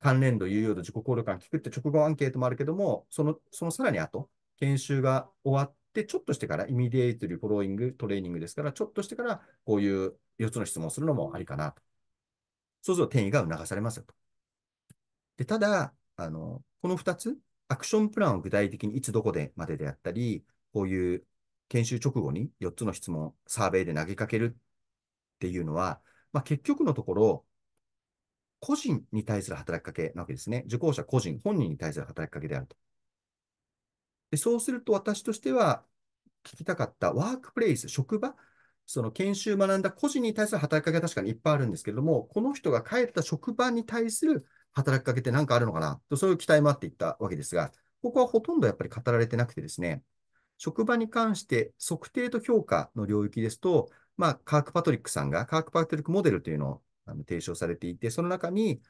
関連度、有用度、自己効力感聞くって直後アンケートもあるけども、その、そのさらに後、研修が終わって、ちょっとしてから、イミディエイトリーフォローイング、トレーニングですから、ちょっとしてから、こういう4つの質問をするのもありかなと。そうすると転移が促されますよと。で、ただ、あの、この2つ、アクションプランを具体的にいつどこでまでであったり、こういう研修直後に4つの質問、サーベイで投げかけるっていうのは、まあ、結局のところ、個人に対する働きかけなわけですね。受講者個人、本人に対する働きかけであると。でそうすると私としては、聞きたかったワークプレイス、職場、その研修学んだ個人に対する働きかけは確かにいっぱいあるんですけれども、この人が帰った職場に対する働きかけて何かあるのかなと、そういう期待もあっていったわけですが、ここはほとんどやっぱり語られてなくてですね、職場に関して測定と評価の領域ですと、まあ、カーク・パトリックさんが、カーク・パトリックモデルというのをあの提唱されていて、その中に、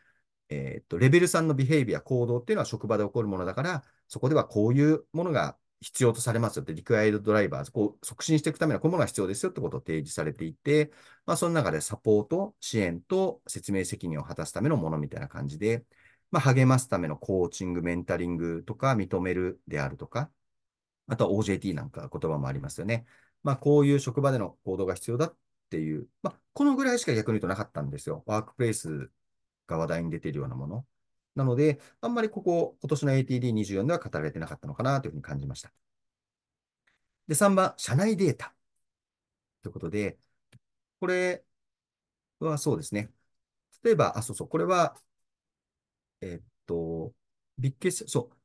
えー、っとレベル3のビヘイビア、行動っていうのは職場で起こるものだから、そこではこういうものが必要とされますよって、リクエイドドライバーを促進していくためにはこういうものが必要ですよってことを提示されていて、まあ、その中でサポート、支援と説明責任を果たすためのものみたいな感じで、まあ、励ますためのコーチング、メンタリングとか、認めるであるとか、あとは OJT なんか言葉もありますよね。まあ、こういう職場での行動が必要だっていう、まあ、このぐらいしか逆に言うとなかったんですよ。ワークプレイスが話題に出ているようなもの。なので、あんまりここ、今年の ATD24 では語られてなかったのかなというふうに感じました。で、3番、社内データ。ということで、これはそうですね。例えば、あ、そうそう、これは、えっと、ビッケそう、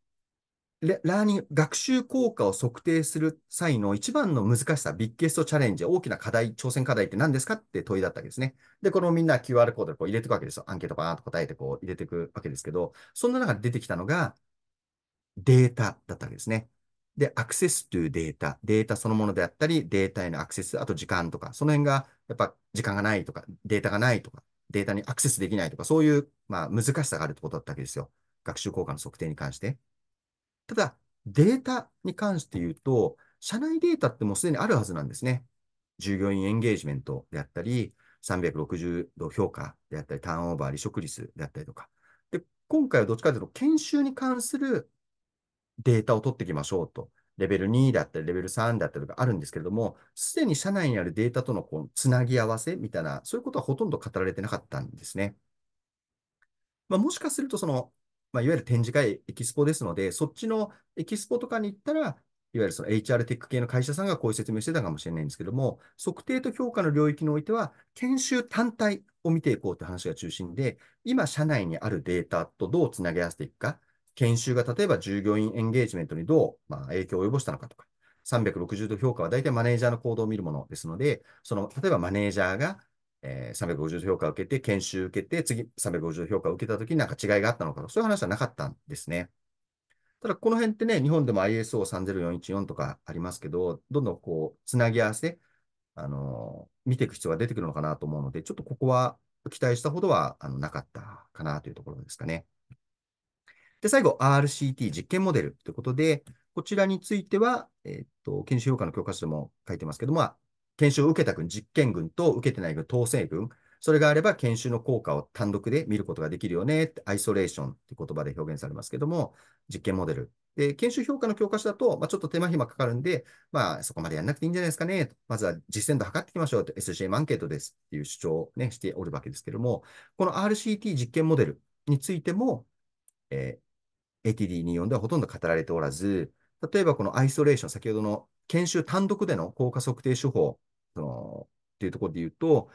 ラーニング、学習効果を測定する際の一番の難しさ、ビッグエストチャレンジ、大きな課題、挑戦課題って何ですかって問いだったわけですね。で、このみんな QR コードでこう入れていくわけですよ。アンケートバーンと答えてこう入れていくわけですけど、そんな中で出てきたのが、データだったわけですね。で、アクセスというデータ、データそのものであったり、データへのアクセス、あと時間とか、その辺が、やっぱ時間がないとか、データがないとか、データにアクセスできないとか、そういう、まあ、難しさがあるってことだったわけですよ。学習効果の測定に関して。ただ、データに関して言うと、社内データってもうすでにあるはずなんですね。従業員エンゲージメントであったり、360度評価であったり、ターンオーバー、離職率であったりとか。で、今回はどっちかというと、研修に関するデータを取っていきましょうと。レベル2だったり、レベル3だったりとかあるんですけれども、すでに社内にあるデータとのこうつなぎ合わせみたいな、そういうことはほとんど語られてなかったんですね。まあ、もしかすると、そのまあ、いわゆる展示会、エキスポですので、そっちのエキスポとかに行ったら、いわゆるその HR テック系の会社さんがこういう説明してたかもしれないんですけども、測定と評価の領域においては、研修単体を見ていこうという話が中心で、今、社内にあるデータとどうつなげ合わせていくか、研修が例えば従業員エンゲージメントにどう、まあ、影響を及ぼしたのかとか、360度評価は大体マネージャーの行動を見るものですので、その例えばマネージャーがえー、350評価を受けて、研修受けて、次350評価を受けたときになんか違いがあったのかとそういう話はなかったんですね。ただ、この辺ってね、日本でも ISO30414 とかありますけど、どんどんこう、つなぎ合わせ、あのー、見ていく必要が出てくるのかなと思うので、ちょっとここは期待したほどはあのなかったかなというところですかね。で、最後、RCT 実験モデルということで、こちらについては、えっ、と、研修評価の教科書でも書いてますけども、研修を受けた軍、実験軍と受けてない軍、統制軍、それがあれば研修の効果を単独で見ることができるよねって、アイソレーションって言葉で表現されますけども、実験モデル。で、研修評価の教科書だと、まあ、ちょっと手間暇かかるんで、まあ、そこまでやんなくていいんじゃないですかね。まずは実践度測っていきましょうと SCM アンケートですっていう主張をね、しておるわけですけども、この RCT 実験モデルについても、えー、ATD24 ではほとんど語られておらず、例えばこのアイソレーション、先ほどの研修単独での効果測定手法その、っていうところで言うと、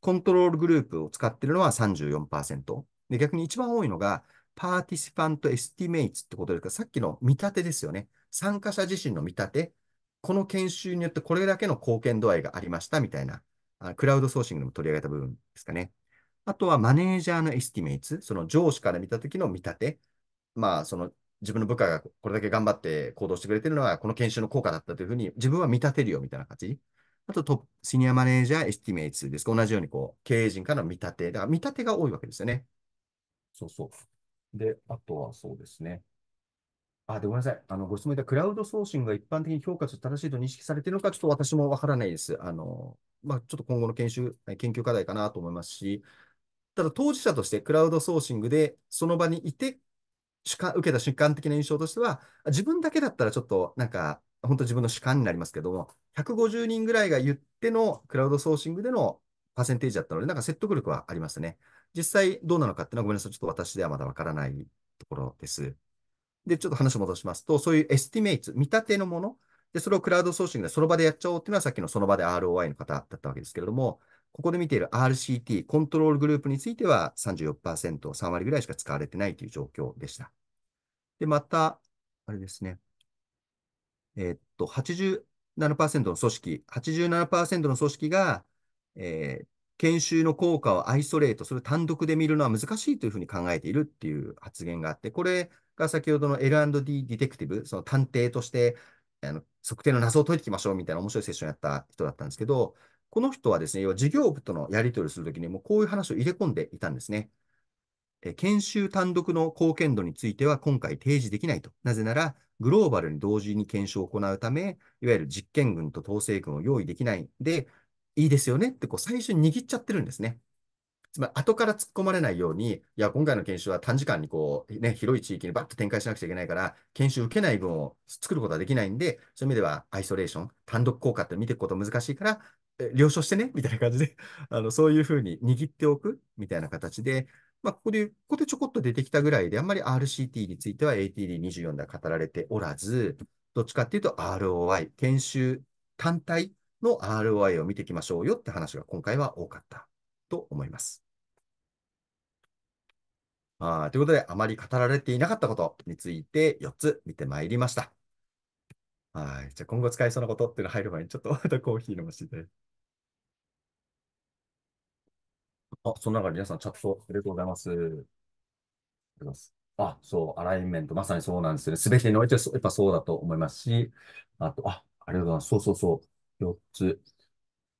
コントロールグループを使ってるのは34%。で、逆に一番多いのが、パーティシパントエスティメイツってことですから、さっきの見立てですよね。参加者自身の見立て。この研修によってこれだけの貢献度合いがありましたみたいな、クラウドソーシングでも取り上げた部分ですかね。あとはマネージャーのエスティメイツ、その上司から見た時の見立て。まあ、その自分の部下がこれだけ頑張って行動してくれてるのは、この研修の効果だったというふうに、自分は見立てるよみたいな感じ。あとトップ、シニアマネージャー、エスティメイツです同じようにこう経営陣からの見立て。だから見立てが多いわけですよね。そうそう。で、あとはそうですね。あ、で、ごめんなさい。あの、ご質問いたクラウドソーシングが一般的に評価と正しいと認識されているのか、ちょっと私もわからないです。あの、まあ、ちょっと今後の研修、研究課題かなと思いますし、ただ当事者としてクラウドソーシングでその場にいて、主観、受けた主観的な印象としては、自分だけだったらちょっとなんか、本当自分の主観になりますけども、150人ぐらいが言ってのクラウドソーシングでのパーセンテージだったので、なんか説得力はありますね。実際どうなのかっていうのはごめんなさい。ちょっと私ではまだわからないところです。で、ちょっと話を戻しますと、そういうエスティメイツ、見立てのもの、で、それをクラウドソーシングでその場でやっちゃおうっていうのはさっきのその場で ROI の方だったわけですけれども、ここで見ている RCT、コントロールグループについては34%、3割ぐらいしか使われてないという状況でした。で、また、あれですね。えー、っと、80、7%の組織、87%の組織が、えー、研修の効果をアイソレート、それを単独で見るのは難しいというふうに考えているっていう発言があって、これが先ほどの L&D ディテクティブ、その探偵としてあの測定の謎を解いていきましょうみたいな面白いセッションやった人だったんですけど、この人はですね、要は事業部とのやり取りするときにもうこういう話を入れ込んでいたんですね。え研修単独の貢献度については今回提示できないと。なぜなら、グローバルに同時に検証を行うため、いわゆる実験群と統制群を用意できないで、いいですよねってこう最初に握っちゃってるんですね。つまり、後から突っ込まれないように、いや、今回の研修は短時間にこう、ね、広い地域にバッと展開しなくちゃいけないから、研修受けない分を作ることはできないんで、そういう意味では、アイソレーション、単独効果って見ていくこと難しいから、了承してね、みたいな感じであの、そういうふうに握っておく、みたいな形で、まあ、ここで、ここでちょこっと出てきたぐらいで、あんまり RCT については ATD24 では語られておらず、どっちかっていうと ROI、研修単体の ROI を見ていきましょうよって話が今回は多かったと思います。あということで、あまり語られていなかったことについて4つ見てまいりました。はい。じゃあ今後使えそうなことっていうの入る前に、ちょっと またコーヒー飲ませていただいて。あ、その中で皆さんチャットありがとうございます。ありがとうございます。あ、そう、アライメント、まさにそうなんですね。すべてにおいてそやっぱそうだと思いますし、あと、あ、ありがとうございます。そうそうそう。4つ。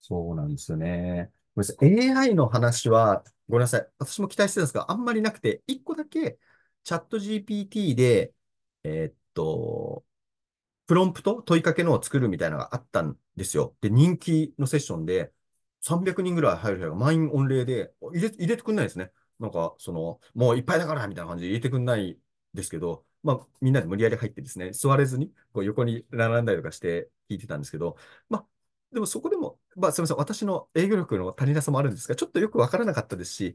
そうなんですよね。ごめんなさい。AI の話は、ごめんなさい。私も期待してたんですが、あんまりなくて、1個だけ、チャット GPT で、えーっと、プロンプト、問いかけのを作るみたいなのがあったんですよ。で、人気のセッションで、300人ぐらい入る部屋が満員御礼で、入れ入れてくんないですね。なんか、その、もういっぱいだからみたいな感じで入れてくんないですけど、まあ、みんなで無理やり入ってですね、座れずにこう横に並んだりとかして聞いてたんですけど、まあ、でもそこでも、まあ、すみません、私の営業力の足りなさもあるんですが、ちょっとよくわからなかったですし、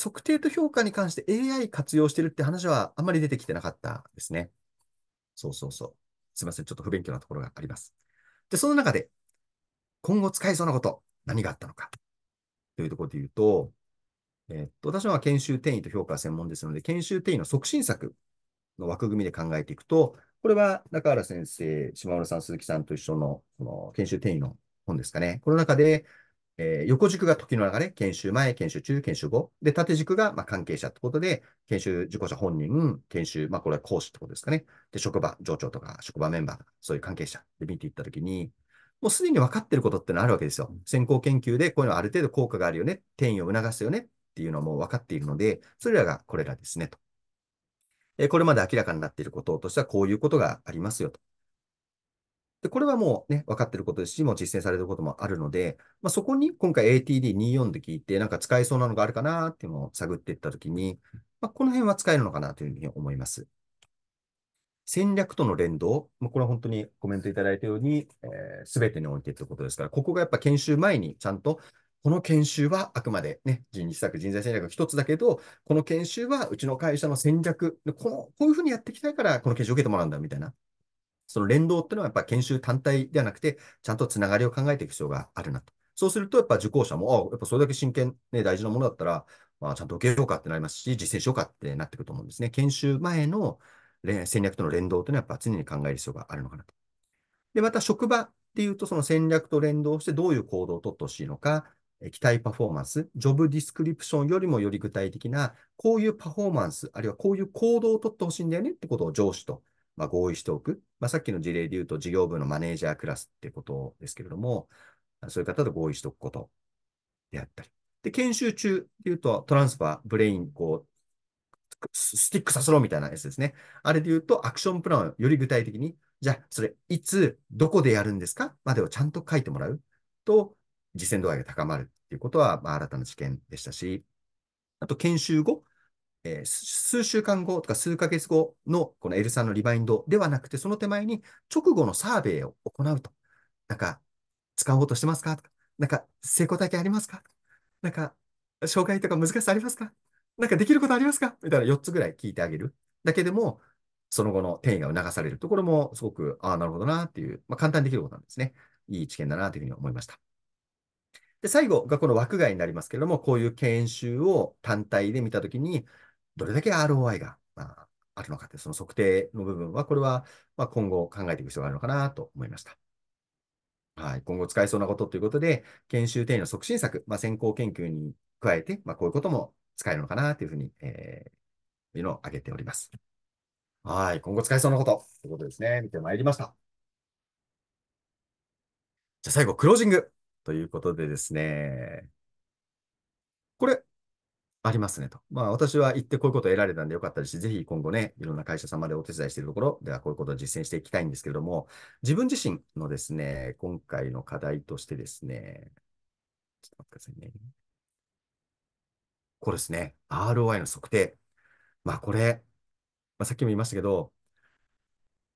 測定と評価に関して AI 活用してるって話はあんまり出てきてなかったですね。そうそうそう。すみません、ちょっと不勉強なところがあります。で、その中で、今後使えそうなこと、何があったのかというところで言うと、えっと、私は研修転移と評価は専門ですので、研修転移の促進策の枠組みで考えていくと、これは中原先生、島村さん、鈴木さんと一緒のその研修転移の本ですかね。この中で、えー、横軸が時の流れ、研修前、研修中、研修後。で、縦軸がまあ関係者ってことで、研修受講者本人、研修、まあこれは講師ってことですかね。で、職場、上長とか、職場メンバーとか、そういう関係者で見ていったときに、もうすでに分かってることってのあるわけですよ。先行研究でこういうのある程度効果があるよね、転移を促すよねっていうのはもう分かっているので、それらがこれらですねと。えこれまで明らかになっていることとしてはこういうことがありますよと。で、これはもうね、分かってることですし、もう実践されることもあるので、まあ、そこに今回 ATD24 で聞いて、なんか使えそうなのがあるかなっていうのを探っていったときに、まあ、この辺は使えるのかなというふうに思います。戦略との連動、まあ、これは本当にコメントいただいたように、す、え、べ、てにおいてということですから、ここがやっぱ研修前にちゃんと、この研修はあくまでね、人事施策、人材戦略が一つだけど、この研修はうちの会社の戦略、このこういうふうにやっていきたいから、この研修を受けてもらうんだみたいな、その連動っていうのはやっぱ研修単体ではなくて、ちゃんとつながりを考えていく必要があるなと。そうすると、やっぱ受講者も、あやっぱそれだけ真剣、ね、大事なものだったら、まあ、ちゃんと受けようかってなりますし、実践しようかってなってくると思うんですね。研修前の戦略との連動というのはやっぱ常に考える必要があるのかなと。で、また職場っていうと、その戦略と連動してどういう行動をとってほしいのか、期待パフォーマンス、ジョブディスクリプションよりもより具体的な、こういうパフォーマンス、あるいはこういう行動をとってほしいんだよねってことを上司と、まあ、合意しておく。まあ、さっきの事例で言うと、事業部のマネージャークラスってことですけれども、そういう方と合意しておくことであったり。で、研修中で言うと、トランスファー、ブレイン、こう、スティックさせろみたいなやつですね。あれで言うと、アクションプランをより具体的に、じゃあ、それ、いつ、どこでやるんですかまでをちゃんと書いてもらうと、実践度合いが高まるっていうことは、まあ、新たな知見でしたし、あと、研修後、えー、数週間後とか数ヶ月後のこの L 3のリバインドではなくて、その手前に直後のサーベイを行うと。なんか、使おうとしてますかとか、なんか、成功体験ありますかなんか、障害とか難しさありますかなんかできることありますかみたいな4つぐらい聞いてあげるだけでも、その後の転移が促されるところも、すごく、ああ、なるほどなっていう、まあ、簡単にできることなんですね。いい知見だなというふうに思いました。で、最後がこの枠外になりますけれども、こういう研修を単体で見たときに、どれだけ ROI が、まあ、あるのかって、その測定の部分は、これは、まあ、今後考えていく必要があるのかなと思いました。はい、今後使えそうなことということで、研修定移の促進策、まあ、先行研究に加えて、まあ、こういうことも使えるのかなというふうに、えー、いうのを挙げております。はい。今後使えそうなこと、ということですね。見てまいりました。じゃあ最後、クロージングということでですね。これ、ありますねと。まあ私は行ってこういうことを得られたんでよかったですし、ぜひ今後ね、いろんな会社様でお手伝いしているところではこういうことを実践していきたいんですけれども、自分自身のですね、今回の課題としてですね、ちょっと待ってくださいね。こうですね、ROI の測定。まあこれ、まあ、さっきも言いましたけど、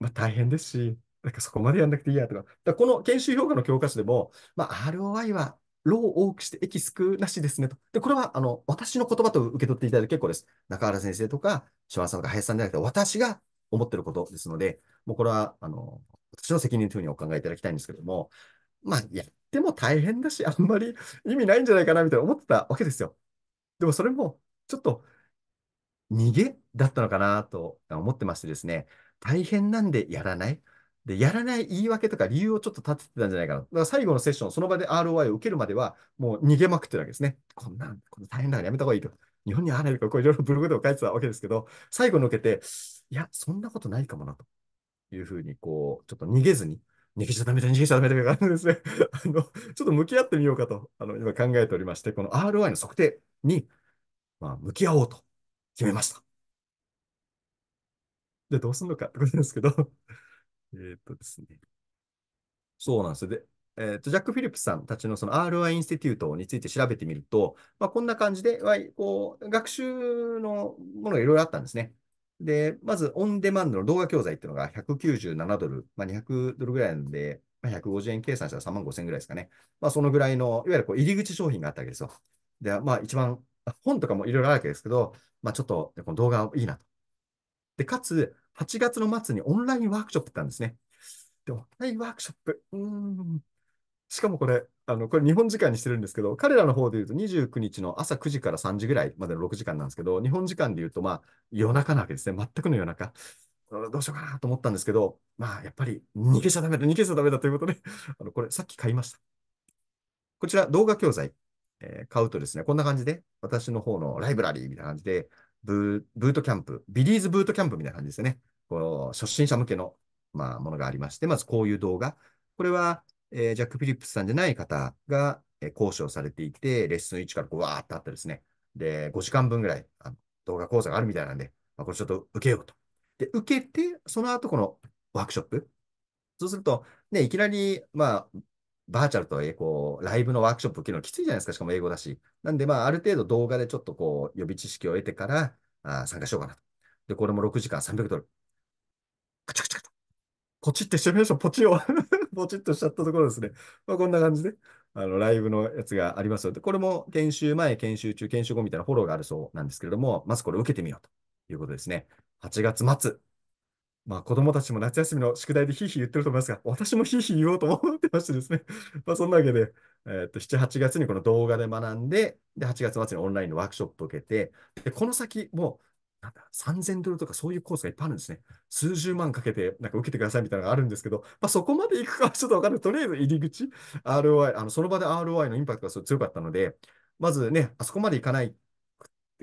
まあ大変ですし、なんかそこまでやんなくていいやとか、だこの研修評価の教科書でも、まあ ROI はロー多くして益少なしですねと。で、これはあの私の言葉と受け取っていただいて結構です。中原先生とか、昭和さんとか林さんではなくて、私が思ってることですので、もうこれはあの私の責任というふうにお考えいただきたいんですけれども、まあ、やっても大変だし、あんまり意味ないんじゃないかなみたいな思ってたわけですよ。でもそれも、ちょっと、逃げだったのかなと思ってましてですね、大変なんでやらないで、やらない言い訳とか理由をちょっと立ててたんじゃないかな。だから最後のセッション、その場で ROI を受けるまでは、もう逃げまくってるわけですね。こんな、こんな大変だからやめた方がいいと。日本にあわないか、こういろいろブログでも書いてたわけですけど、最後に受けて、いや、そんなことないかもな、というふうに、こう、ちょっと逃げずに、逃げちゃダメだ、逃げちゃダメだ、みたいな感じですね。あの、ちょっと向き合ってみようかと、あの、今考えておりまして、この ROI の測定、に、まあ、向き合おうと決めました。で、どうするのかってことですけど えっとですね。そうなんですよ。で、えー、とジャック・フィリップさんたちのその RI インスティテュートについて調べてみると、まあ、こんな感じで、こう学習のものがいろいろあったんですね。で、まずオンデマンドの動画教材っていうのが197ドル、まあ、200ドルぐらいなんで、まあ、150円計算したら3万5千円ぐらいですかね。まあ、そのぐらいの、いわゆるこう入り口商品があったわけですよ。で、まあ一番、本とかもいろいろあるわけですけど、まあちょっとこの動画いいなと。で、かつ、8月の末にオンラインワークショップってたんですね。で、オンラインワークショップ。うん。しかもこれ、あの、これ日本時間にしてるんですけど、彼らの方で言うと29日の朝9時から3時ぐらいまでの6時間なんですけど、日本時間で言うとまあ夜中なわけですね。全くの夜中。どうしようかなと思ったんですけど、まあやっぱり逃げちゃダメだ、逃げちゃダメだということであの、これさっき買いました。こちら動画教材。え買うとですね、こんな感じで、私の方のライブラリーみたいな感じで、ブートキャンプ、ビリーズブートキャンプみたいな感じですよね。こう初心者向けの、まあ、ものがありまして、まずこういう動画。これは、えー、ジャック・フィリップスさんじゃない方が、えー、講師をされていて、レッスン1からわーっとあってですね、で、5時間分ぐらいあの動画講座があるみたいなんで、まあ、これちょっと受けようと。で、受けて、その後このワークショップ。そうすると、ね、いきなり、まあ、バーチャルとこうライブのワークショップ受けるのきついじゃないですか、しかも英語だし。なんで、まあ、ある程度動画でちょっとこう予備知識を得てからあ参加しようかなと。で、これも6時間300ドル。カチャカチャカチャ。ポチってしてみましょう、ポチを ポチっとしちゃったところですね。まあ、こんな感じで、あの、ライブのやつがありますので、これも研修前、研修中、研修後みたいなフォローがあるそうなんですけれども、まずこれ受けてみようということですね。8月末、まあ、子供たちも夏休みの宿題でヒーヒー言ってると思いますが、私もヒーヒー言おうと思ってましてですね。まあ、そんなわけで、えー、っと、7、8月にこの動画で学んで、で、8月末にオンラインのワークショップを受けて、で、この先、もう、3000ドルとかそういうコースがいっぱいあるんですね。数十万かけて、なんか受けてくださいみたいなのがあるんですけど、まあ、そこまで行くかはちょっとわかる。とりあえず入り口、ROI、あの、その場で ROI のインパクトが強かったので、まずね、あそこまで行かない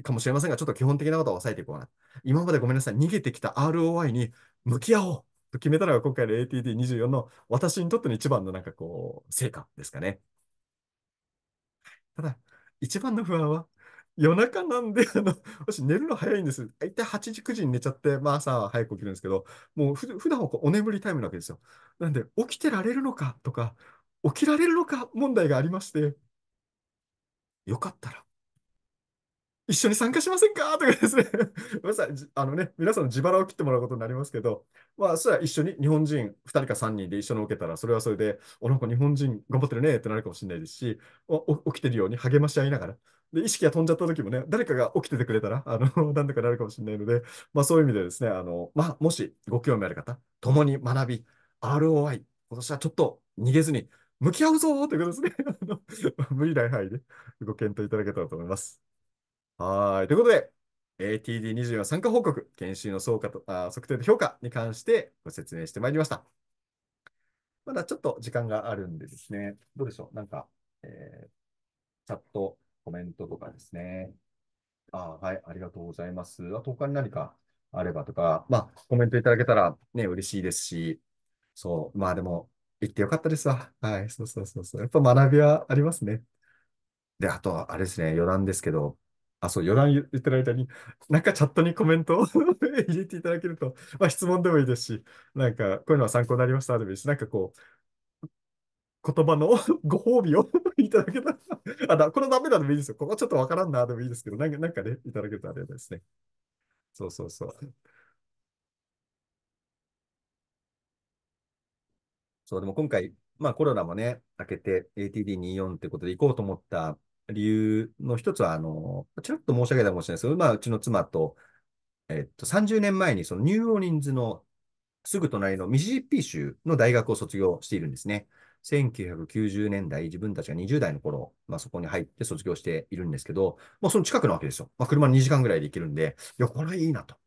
かもしれませんが、ちょっと基本的なことを抑えていこうな。今までごめんなさい、逃げてきた ROI に向き合おうと決めたのが今回の ATD24 の私にとっての一番のなんかこう、成果ですかね。ただ、一番の不安は、夜中なんで、あの、私寝るの早いんです。大体8時、9時に寝ちゃって、まあ朝早く起きるんですけど、もうふ普段はこうお眠りタイムなわけですよ。なんで、起きてられるのかとか、起きられるのか問題がありまして、よかったら一緒に参加しませんかとかですね皆 さん、あのね、皆さんの自腹を切ってもらうことになりますけど、まあ、そたら一緒に日本人2人か3人で一緒に受けたら、それはそれで、お、なんか日本人頑張ってるねってなるかもしれないですし、起きてるように励まし合いながら、で、意識が飛んじゃった時もね、誰かが起きててくれたら、あの、なんとかなるかもしれないので、まあそういう意味でですね、あの、まあもしご興味ある方、共に学び、ROI、今年はちょっと逃げずに向き合うぞということですね。あの、無理ない範囲でご検討いただけたらと思います。はい。ということで、ATD20 は参加報告、研修の総価とあ測定と評価に関してご説明してまいりました。まだちょっと時間があるんでですね、どうでしょうなんか、えー、チャット、コメントとかですね。あはい、ありがとうございます。あと、他に何かあればとか、まあ、コメントいただけたらね、嬉しいですし、そう、まあでも、行ってよかったですわ。はい、そうそうそうそう。やっぱ学びはありますね。で、あと、あれですね、余談ですけど、あ、そう、余談言ってる間に、なんかチャットにコメントを 入れていただけると、まあ、質問でもいいですし、なんか、こういうのは参考になりましたでもいいし、なんかこう、言葉の ご褒美を いただけたら、あだ、このダメだでもいいですよ。ここちょっとわからんなでもいいですけど、なんかなんかね、いただけるとありがたいですね。そうそうそう。そう、でも今回、まあコロナもね、明けて ATD24 ってことで行こうと思った理由の一つは、あの、ちょっと申し上げたかもしれないですけど、まあ、うちの妻と、えっと、30年前にそのニューオーリンズのすぐ隣のミシシッピ州の大学を卒業しているんですね。1990年代、自分たちが20代の頃、まあ、そこに入って卒業しているんですけど、もうその近くなわけですよ。まあ、車2時間ぐらいで行けるんで、いや、これはいいなと。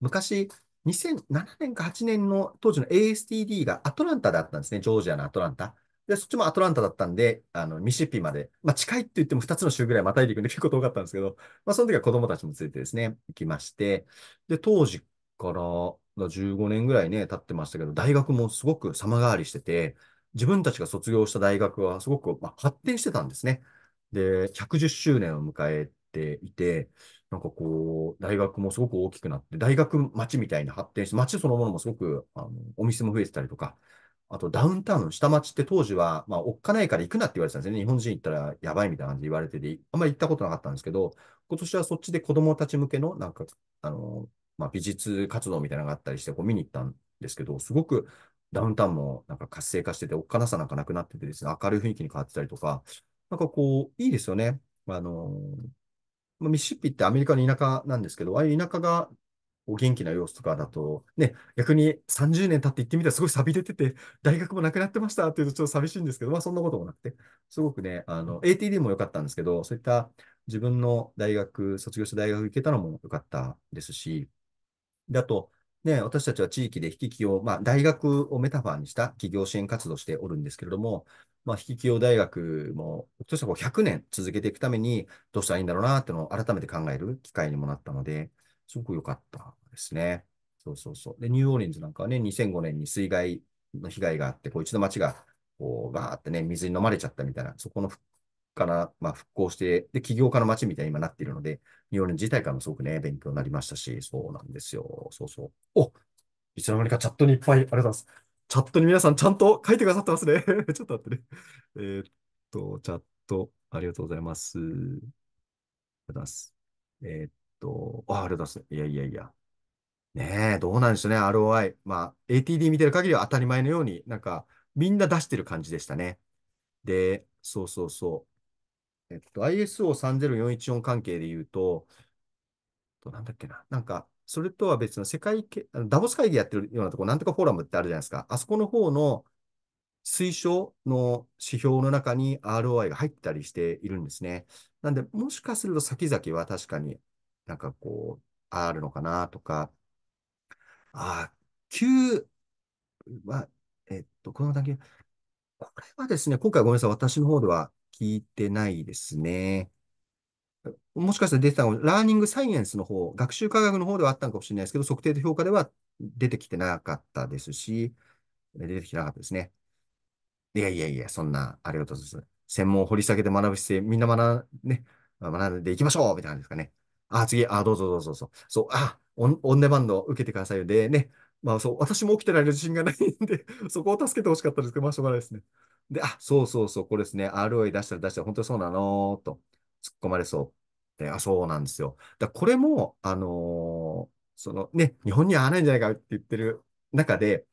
昔、2007年か8年の当時の ASTD がアトランタだったんですね。ジョージアのアトランタ。で、そっちもアトランタだったんで、あの、ミシッピまで、まあ、近いって言っても2つの州ぐらいまたいでいくんで結構遠かったんですけど、まあ、その時は子供たちも連れてですね、行きまして、で、当時から15年ぐらいね、経ってましたけど、大学もすごく様変わりしてて、自分たちが卒業した大学はすごく、まあ、発展してたんですね。で、110周年を迎えていて、なんかこう、大学もすごく大きくなって、大学街みたいな発展して、街そのものもすごく、あの、お店も増えてたりとか、あとダウンタウン、下町って当時は、まあ、おっかないから行くなって言われてたんですよね。日本人行ったらやばいみたいな感じで言われてて、あんまり行ったことなかったんですけど、今年はそっちで子供たち向けの、なんか、あの、まあ、美術活動みたいなのがあったりして、こう見に行ったんですけど、すごくダウンタウンもなんか活性化してて、おっかなさなんかなくなっててですね、明るい雰囲気に変わってたりとか、なんかこう、いいですよね。あの、まあ、ミシシッピってアメリカの田舎なんですけど、ああいう田舎がお元気な様子とかだと、ね、逆に30年経って行ってみたらすごい錆びれてて、大学もなくなってましたっていうとちょっと寂しいんですけど、まあそんなこともなくて、すごくね、あの、ATD も良かったんですけど、そういった自分の大学、卒業した大学行けたのも良かったですし、で、あと、ね、私たちは地域で引き起業、まあ大学をメタファーにした企業支援活動しておるんですけれども、まあ引き起業大学も、としては100年続けていくためにどうしたらいいんだろうなっていうのを改めて考える機会にもなったので、すごく良かったですね。そうそうそう。で、ニューオーリンズなんかはね、2005年に水害の被害があって、こう一度街がこうガーってね、水に飲まれちゃったみたいな、そこの復から、まあ、復興して、で、起業家の街みたいに今なっているので、ニューオーリンズ自体からもすごくね、勉強になりましたし、そうなんですよ。そうそう。おいつの間にかチャットにいっぱいありがとうございます。チャットに皆さんちゃんと書いてくださってますね。ちょっと待ってね。えー、っと、チャット、ありがとうございます。ありがとうございます。えー、っと、あ、あれだすね。いやいやいや。ねえ、どうなんでしょうね、ROI。まあ、ATD 見てる限りは当たり前のように、なんか、みんな出してる感じでしたね。で、そうそうそう。えっと、ISO30414 関係で言うと、となんだっけな、なんか、それとは別の世界あのダボス会議やってるようなとこ、なんとかフォーラムってあるじゃないですか。あそこの方の推奨の指標の中に ROI が入ったりしているんですね。なんで、もしかすると先々は確かになんかこう、あるのかなとか、あ、Q は、えっと、このだけ、これはですね、今回ごめんなさい、私の方では聞いてないですね。もしかしたら出てたのラーニングサイエンスの方、学習科学の方ではあったのかもしれないですけど、測定と評価では出てきてなかったですし、出てきてなかったですね。いやいやいや、そんな、ありがとうございます。専門を掘り下げて学ぶ姿勢、みんな学、ね、学んでいきましょうみたいな感じですかね。あ、次、あ、どうぞどうぞどうぞ。そう、あ、オン、オンデマンド受けてくださいよ。でね、まあそう、私も起きてられる自信がないんで そこを助けてほしかったですけど、まあしょうがないですね。で、あ、そうそうそう、これですね。ROI 出したら出したら本当にそうなのと突っ込まれそう。で、あ、そうなんですよ。だこれも、あのーそのね、日本には合わないんじゃないかって言ってる中で、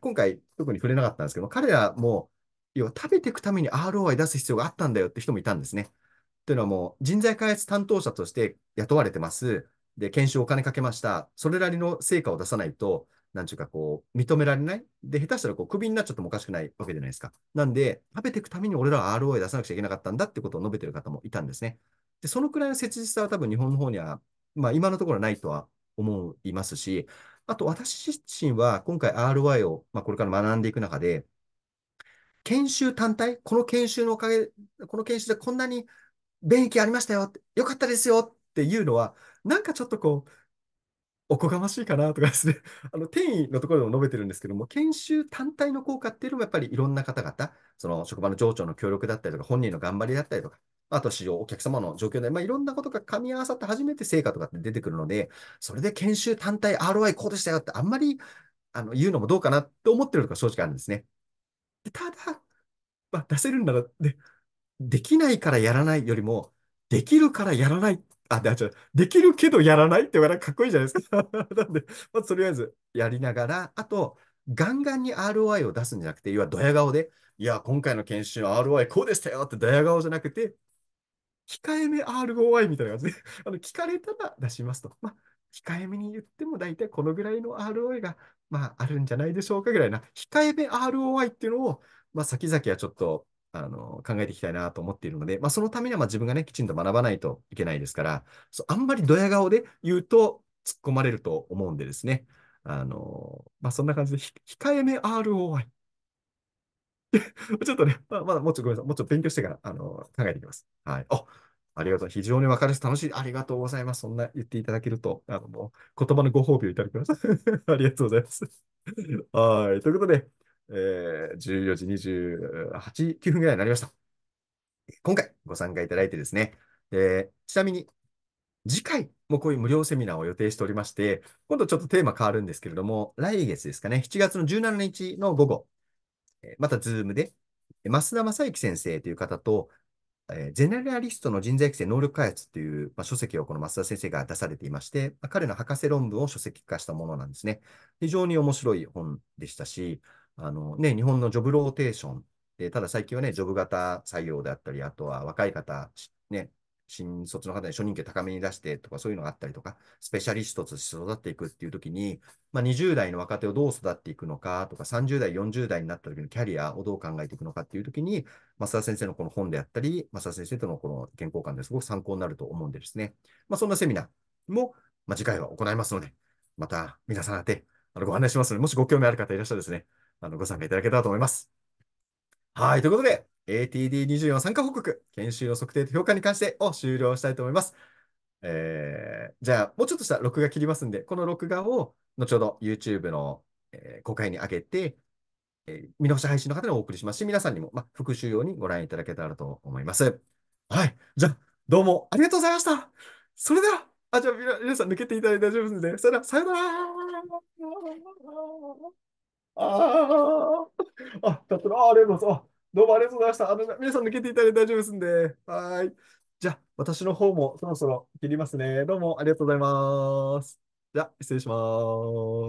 今回特に触れなかったんですけど、彼らも、要は食べていくために ROI 出す必要があったんだよって人もいたんですね。というのはもう人材開発担当者として雇われてます。で、研修お金かけました。それなりの成果を出さないと、なんちゅうかこう、認められない。で、下手したらこう、クビになっちゃってもおかしくないわけじゃないですか。なんで、食べていくために俺らは ROI 出さなくちゃいけなかったんだってことを述べてる方もいたんですね。で、そのくらいの切実さは多分日本の方には、まあ今のところないとは思いますし、あと私自身は今回 ROI を、まあ、これから学んでいく中で、研修単体、この研修のおかげ、この研修でこんなに便益ありましたよよかったですよっていうのは、なんかちょっとこう、おこがましいかなとかですね、あの、転移のところでも述べてるんですけども、研修単体の効果っていうのもやっぱりいろんな方々、その職場の上長の協力だったりとか、本人の頑張りだったりとか、あと市場、お客様の状況で、まあ、いろんなことが噛み合わさって初めて成果とかって出てくるので、それで研修単体 ROI こうでしたよってあんまりあの言うのもどうかなって思ってるのが正直あるんですね。ただ、まあ、出せるんなら、ね、できないからやらないよりも、できるからやらない、あ、で、違う、できるけどやらないって言われかっこいいじゃないですか。なんで、まあ、とりあえずやりながら、あと、ガンガンに ROI を出すんじゃなくて、要はドヤ顔で、いや、今回の研修 ROI こうでしたよってドヤ顔じゃなくて、控えめ ROI みたいな感じで あの聞かれたら出しますと。まあ、控えめに言っても大体このぐらいの ROI が、まあ、あるんじゃないでしょうかぐらいな、控えめ ROI っていうのを、まあ、先々はちょっとあの、考えていきたいなと思っているので、まあ、そのためにはま自分がね、きちんと学ばないといけないですから、そうあんまりドヤ顔で言うと突っ込まれると思うんでですね。あの、まあ、そんな感じで、控えめ ROI。ちょっとね、まあ、まだもうちょっとごめんなさい。もうちょっと勉強してから、あの、考えていきます。はい。あ、ありがとう。非常にわかるし、楽しい。ありがとうございます。そんな言っていただけると、あの、もう言葉のご褒美をいただきます。ありがとうございます。はい。ということで、え14時28、9分ぐらいになりました。今回ご参加いただいてですね、えー、ちなみに次回もこういう無料セミナーを予定しておりまして、今度ちょっとテーマ変わるんですけれども、来月ですかね、7月の17日の午後、またズームで、増田正幸先生という方と、えー、ゼネラリストの人材育成能力開発という、まあ、書籍をこの増田先生が出されていまして、まあ、彼の博士論文を書籍化したものなんですね。非常に面白い本でしたし、あのね、日本のジョブローテーションただ最近はね、ジョブ型採用であったり、あとは若い方、ね、新卒の方に初任給高めに出してとか、そういうのがあったりとか、スペシャリストとして育っていくっていう時に、まあ、20代の若手をどう育っていくのかとか、30代、40代になった時のキャリアをどう考えていくのかっていう時に、増田先生のこの本であったり、増田先生とのこの意見交換ですごく参考になると思うんでですね、まあ、そんなセミナーも、まあ、次回は行いますので、また皆さん宛てあのご案内しますので、もしご興味ある方いらっしゃるですね、あの、ご参加いただけたらと思います。はい。ということで、ATD24 参加報告、研修の測定と評価に関してを終了したいと思います。えー、じゃあ、もうちょっとした録画切りますんで、この録画を後ほど YouTube の、えー、公開に上げて、えー、見直し配信の方にお送りしますし、皆さんにも、ま復習用にご覧いただけたらと思います。はい。じゃあ、どうもありがとうございました。それでは、あ、じゃあ皆さん抜けていただいて大丈夫ですので、それでは、さよならああ、あ、だったら、あ、ありがとうございます。あ、どうもありがとうございました。あの、皆さん抜けていただいて大丈夫ですんで。はい。じゃあ、私の方もそろそろ切りますね。どうもありがとうございます。じゃあ、失礼しま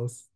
す。